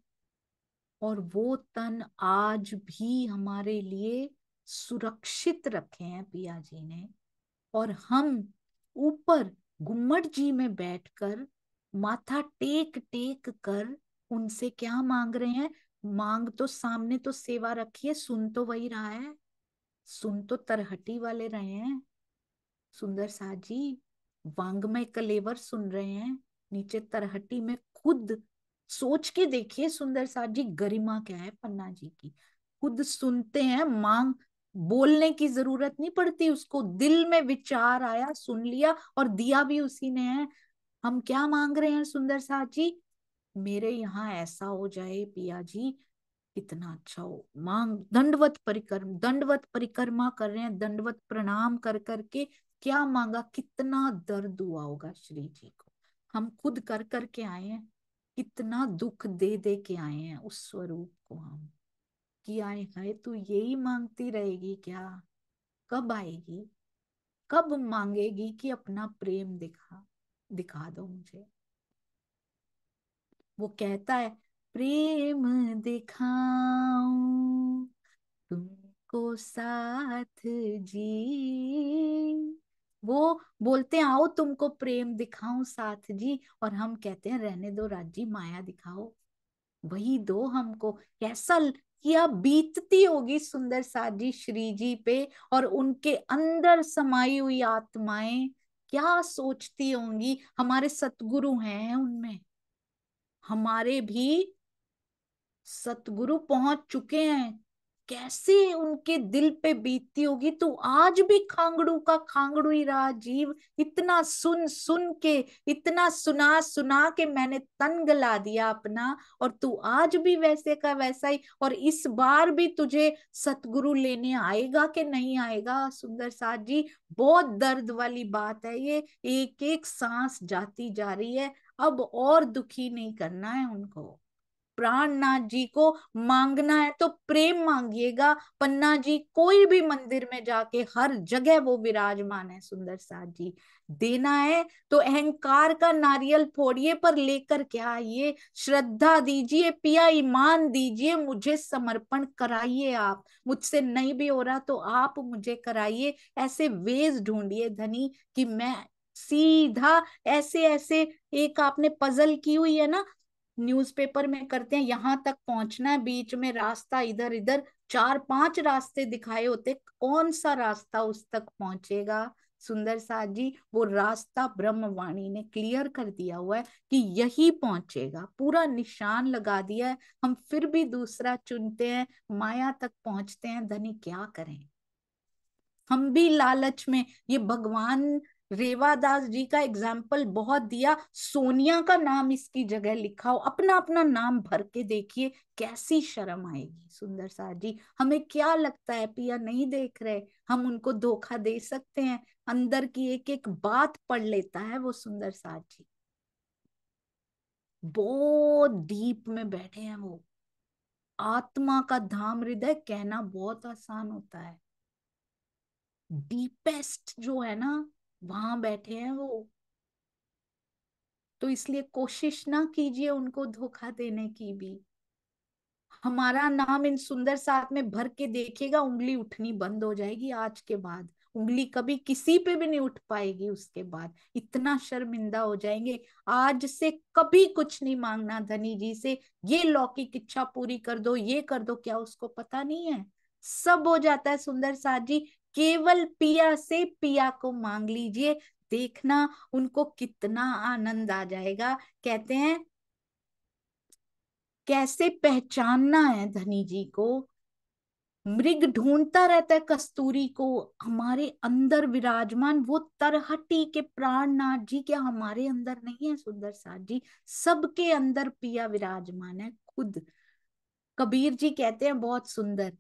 और वो तन आज भी हमारे लिए सुरक्षित रखे हैं पिया जी ने और हम ऊपर गुम्मट जी में बैठकर माथा टेक टेक कर उनसे क्या मांग रहे हैं मांग तो सामने तो सेवा रखी है सुन तो वही रहा है सुन तो तरहटी वाले रहे हैं सुंदर साहब जी वांग में कलेवर सुन रहे हैं नीचे तरहटी में खुद सोच के देखिए सुंदर साहब जी गरिमा क्या है पन्ना जी की खुद सुनते हैं मांग बोलने की जरूरत नहीं पड़ती उसको दिल में विचार आया सुन लिया और दिया भी उसी ने है हम क्या मांग रहे हैं सुंदर साहब जी मेरे यहाँ ऐसा हो जाए पिया जी कितना अच्छा हो मांग दंडवत परिक्रम दंडवत परिक्रमा कर रहे हैं दंडवत प्रणाम कर करके क्या मांगा कितना दर्द हुआ होगा श्री जी को हम खुद कर करके आए हैं कितना दुख दे दे के आए हैं उस स्वरूप को हम कि आए हाय तू यही मांगती रहेगी क्या कब आएगी कब मांगेगी कि अपना प्रेम दिखा दिखा दो मुझे वो कहता है प्रेम दिखाऊं तुमको साथ जी वो बोलते हैं आओ तुमको प्रेम दिखाऊं साथ जी और हम कहते हैं रहने दो राजी माया दिखाओ वही दो हमको कैसा किया बीतती होगी सुंदर साजी श्री जी पे और उनके अंदर समाई हुई आत्माएं क्या सोचती होंगी हमारे सतगुरु हैं उनमें हमारे भी सतगुरु पहुंच चुके हैं कैसे उनके दिल पे बीतती होगी तो आज भी खांगड़ू का खांगड़ू ही रहा जीव इतना सुन सुन के इतना सुना सुना के मैंने तन गला दिया अपना और तू आज भी वैसे का वैसा ही और इस बार भी तुझे सतगुरु लेने आएगा कि नहीं आएगा सुंदर साथ जी बहुत दर्द वाली बात है ये एक एक सांस जाती जा रही है अब और दुखी नहीं करना है उनको प्राणनाथ जी को मांगना है तो प्रेम मांगिएगा पन्ना जी कोई भी मंदिर में जाके हर जगह वो विराजमान है सुंदर साथ जी देना है तो अहंकार का नारियल फोड़िए पर लेकर क्या आइए श्रद्धा दीजिए पिया ईमान दीजिए मुझे समर्पण कराइए आप मुझसे नहीं भी हो रहा तो आप मुझे कराइए ऐसे वेज ढूंढिए धनी कि मैं सीधा ऐसे ऐसे एक आपने पजल की हुई है ना न्यूज़पेपर में करते हैं यहाँ तक पहुंचना है बीच में रास्ता इधर इधर चार पांच रास्ते दिखाए होते कौन सा रास्ता उस तक पहुंचेगा सुंदर साहब जी वो रास्ता ब्रह्मवाणी ने क्लियर कर दिया हुआ है कि यही पहुंचेगा पूरा निशान लगा दिया है हम फिर भी दूसरा चुनते हैं माया तक पहुंचते हैं धनी क्या करें हम भी लालच में ये भगवान रेवा दास जी का एग्जाम्पल बहुत दिया सोनिया का नाम इसकी जगह लिखाओ अपना अपना नाम भर के देखिए कैसी शर्म आएगी सुंदर सार जी हमें क्या लगता है पिया नहीं देख रहे हम उनको धोखा दे सकते हैं अंदर की एक एक बात पढ़ लेता है वो सुंदर सार जी बहुत डीप में बैठे हैं वो आत्मा का धाम हृदय कहना बहुत आसान होता है डीपेस्ट जो है ना वहां बैठे हैं वो तो इसलिए कोशिश ना कीजिए उनको धोखा देने की भी हमारा नाम इन सुंदर साथ में भर के देखेगा उंगली उठनी बंद हो जाएगी आज के बाद उंगली कभी किसी पे भी नहीं उठ पाएगी उसके बाद इतना शर्मिंदा हो जाएंगे आज से कभी कुछ नहीं मांगना धनी जी से ये लौकिक इच्छा पूरी कर दो ये कर दो क्या उसको पता नहीं है सब हो जाता है सुंदर साथ जी केवल पिया से पिया को मांग लीजिए देखना उनको कितना आनंद आ जाएगा कहते हैं कैसे पहचानना है धनी जी को मृग ढूंढता रहता है कस्तूरी को हमारे अंदर विराजमान वो तरहटी के प्राणनाथ जी क्या हमारे अंदर नहीं है सुंदर साथ जी सबके अंदर पिया विराजमान है खुद कबीर जी कहते हैं बहुत सुंदर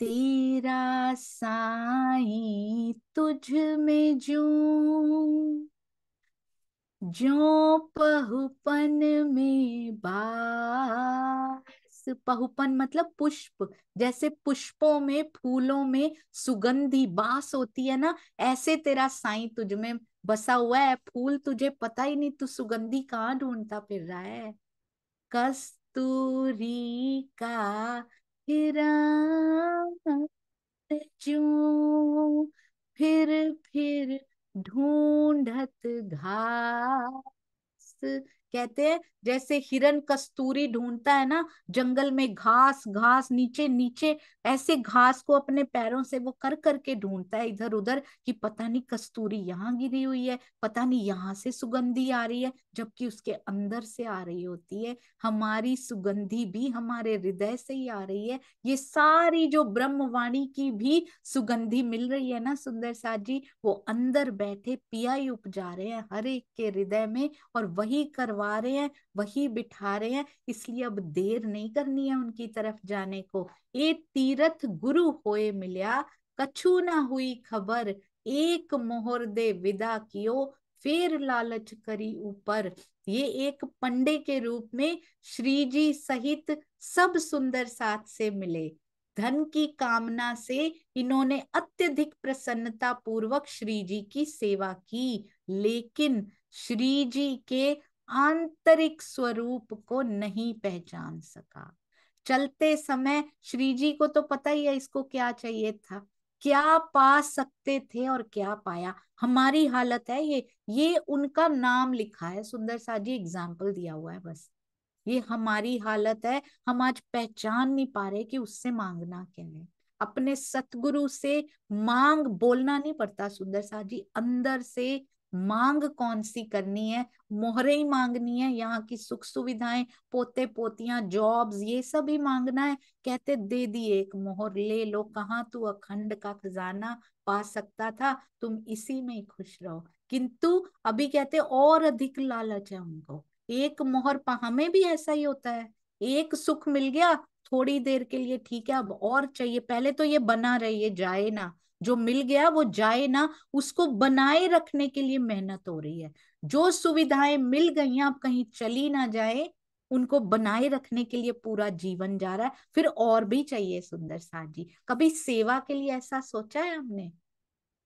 तेरा साई तुझ में जू जो पहुपन में बास पहुपन मतलब पुष्प जैसे पुष्पों में फूलों में सुगंधी बास होती है ना ऐसे तेरा साई तुझ में बसा हुआ है फूल तुझे पता ही नहीं तू सुगंधी कहाँ ढूंढता फिर रहा है कस्तूरी का फिरा जो फिर फिर ढूंढत घास कहते हैं जैसे हिरन कस्तूरी ढूंढता है ना जंगल में घास घास नीचे नीचे ऐसे घास को अपने पैरों से वो कर करके ढूंढता है इधर उधर कि पता नहीं कस्तूरी यहाँ गिरी हुई है पता नहीं यहाँ से सुगंधी आ रही है जबकि उसके अंदर से आ रही होती है हमारी सुगंधी भी हमारे हृदय से ही आ रही है ये सारी जो ब्रह्मवाणी की भी सुगंधी मिल रही है ना सुंदर साथ जी वो अंदर बैठे पिया ही उपजा रहे हैं हर एक के हृदय में और वही करवा करवा रहे हैं वही बिठा रहे हैं इसलिए अब देर नहीं करनी है उनकी तरफ जाने को ए तीरथ गुरु होए मिलिया कछु ना हुई खबर एक मोहर दे विदा कियो फिर लालच करी ऊपर ये एक पंडे के रूप में श्री जी सहित सब सुंदर साथ से मिले धन की कामना से इन्होंने अत्यधिक प्रसन्नता पूर्वक श्री जी की सेवा की लेकिन श्री जी के आंतरिक स्वरूप को नहीं पहचान सका चलते समय श्री जी को तो पता ही है इसको क्या चाहिए था क्या पा सकते थे और क्या पाया हमारी हालत है ये ये उनका नाम लिखा है सुंदर साह जी एग्जाम्पल दिया हुआ है बस ये हमारी हालत है हम आज पहचान नहीं पा रहे कि उससे मांगना क्या है अपने सतगुरु से मांग बोलना नहीं पड़ता सुंदर साह जी अंदर से मांग कौन सी करनी है मोहरे ही मांगनी है यहाँ की सुख सुविधाएं पोते पोतियां जॉब्स ये सब ही मांगना है कहते दे दी एक मोहर ले लो कहा तू अखंड का खजाना पा सकता था तुम इसी में ही खुश रहो किंतु अभी कहते और अधिक लालच है उनको एक मोहर पा हमें भी ऐसा ही होता है एक सुख मिल गया थोड़ी देर के लिए ठीक है अब और चाहिए पहले तो ये बना रहे ये जाए ना जो मिल गया वो जाए ना उसको बनाए रखने के लिए मेहनत हो रही है जो सुविधाएं मिल गई आप कहीं चली ना जाए उनको बनाए रखने के लिए पूरा जीवन जा रहा है फिर और भी चाहिए सुंदर साहब जी कभी सेवा के लिए ऐसा सोचा है हमने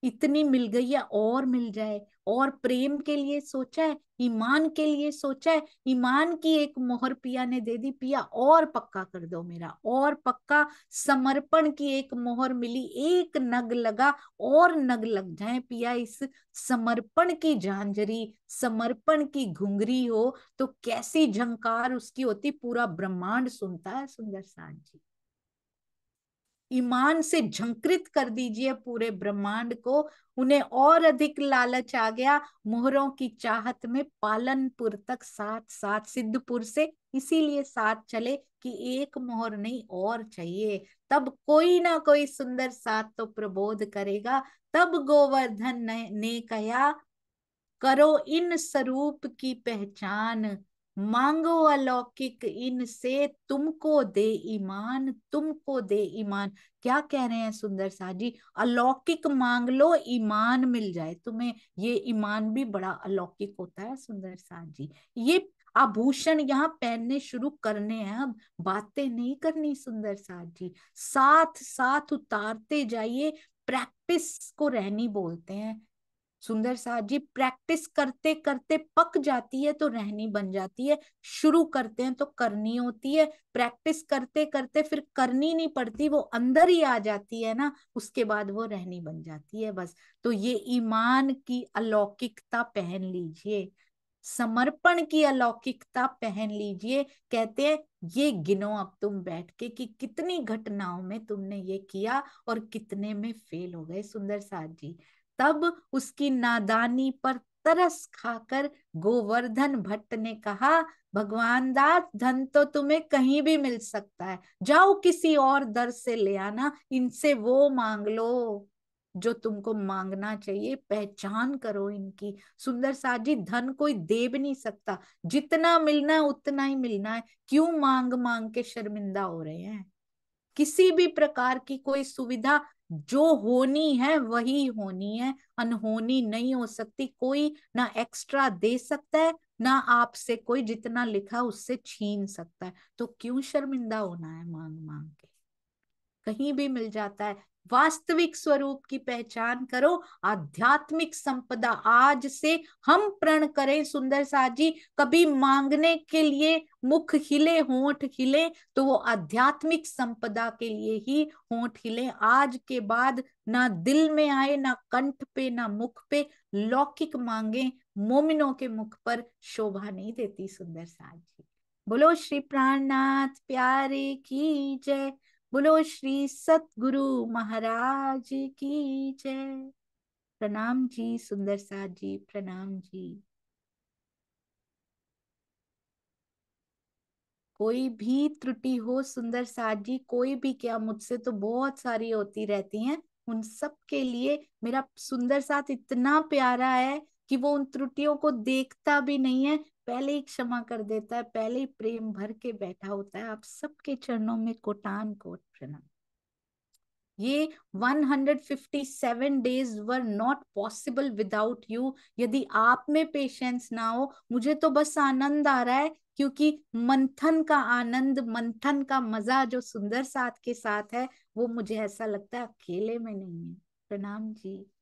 इतनी मिल गई है और मिल जाए और प्रेम के लिए सोचा है ईमान के लिए सोचा है ईमान की एक मोहर पिया ने दे दी पिया और पक्का कर दो मेरा और पक्का समर्पण की एक मोहर मिली एक नग लगा और नग लग जाए पिया इस समर्पण की झांझरी समर्पण की घुंघरी हो तो कैसी झंकार उसकी होती पूरा ब्रह्मांड सुनता है सुंदर सांझी जी ईमान से झंकृत कर दीजिए पूरे ब्रह्मांड को उन्हें और अधिक लालच आ गया मोहरों की चाहत में पालनपुर तक साथ साथ सिद्धपुर से इसीलिए साथ चले कि एक मोहर नहीं और चाहिए तब कोई ना कोई सुंदर साथ तो प्रबोध करेगा तब गोवर्धन ने, ने कहा करो इन स्वरूप की पहचान मांगो अलौकिक इनसे तुमको दे ईमान तुमको दे ईमान क्या कह रहे हैं सुंदर शाह जी अलौकिक मांग लो ईमान मिल जाए तुम्हें ये ईमान भी बड़ा अलौकिक होता है सुंदर साह जी ये आभूषण यहाँ पहनने शुरू करने हैं अब बातें नहीं करनी सुंदर साथ जी साथ साथ उतारते जाइए प्रैक्टिस को रहनी बोलते हैं सुंदर साहब जी प्रैक्टिस करते करते पक जाती है तो रहनी बन जाती है शुरू करते हैं तो करनी होती है प्रैक्टिस करते करते फिर करनी नहीं पड़ती वो अंदर ही आ जाती है ना उसके बाद वो रहनी बन जाती है बस तो ये ईमान की अलौकिकता पहन लीजिए समर्पण की अलौकिकता पहन लीजिए कहते हैं ये गिनो अब तुम बैठ के कि कितनी घटनाओं में तुमने ये किया और कितने में फेल हो गए सुंदर साहब जी तब उसकी नादानी पर तरस खाकर गोवर्धन भट्ट ने कहा भगवान दास धन तो तुम्हें कहीं भी मिल सकता है जाओ किसी और दर से ले आना इनसे वो मांग लो जो तुमको मांगना चाहिए पहचान करो इनकी सुंदर सा जी धन कोई दे भी नहीं सकता जितना मिलना है उतना ही मिलना है क्यों मांग मांग के शर्मिंदा हो रहे हैं किसी भी प्रकार की कोई सुविधा जो होनी है वही होनी है अनहोनी नहीं हो सकती कोई ना एक्स्ट्रा दे सकता है ना आपसे कोई जितना लिखा उससे छीन सकता है तो क्यों शर्मिंदा होना है मांग मांग के कहीं भी मिल जाता है वास्तविक स्वरूप की पहचान करो आध्यात्मिक संपदा आज से हम प्रण करें सुंदर साजी जी कभी मांगने के लिए मुख हिले होंठ हिले तो वो आध्यात्मिक संपदा के लिए ही होठ हिले आज के बाद ना दिल में आए ना कंठ पे ना मुख पे लौकिक मांगे मोमिनों के मुख पर शोभा नहीं देती सुंदर साजी जी बोलो श्री प्राणनाथ प्यारे की जय बोलो श्री सतगुरु महाराज की जय प्रणाम जी सुंदर साथ जी प्रणाम जी कोई भी त्रुटि हो सुंदर साथ जी कोई भी क्या मुझसे तो बहुत सारी होती रहती हैं उन सब के लिए मेरा सुंदर साथ इतना प्यारा है कि वो उन त्रुटियों को देखता भी नहीं है पहले ही क्षमा कर देता है पहले ही प्रेम भर के बैठा होता है आप सबके चरणों में कोटान कोट प्रणाम ये 157 days were not possible without you यदि आप में पेशेंस ना हो मुझे तो बस आनंद आ रहा है क्योंकि मंथन का आनंद मंथन का मजा जो सुंदर साथ के साथ है वो मुझे ऐसा लगता है अकेले में नहीं है प्रणाम जी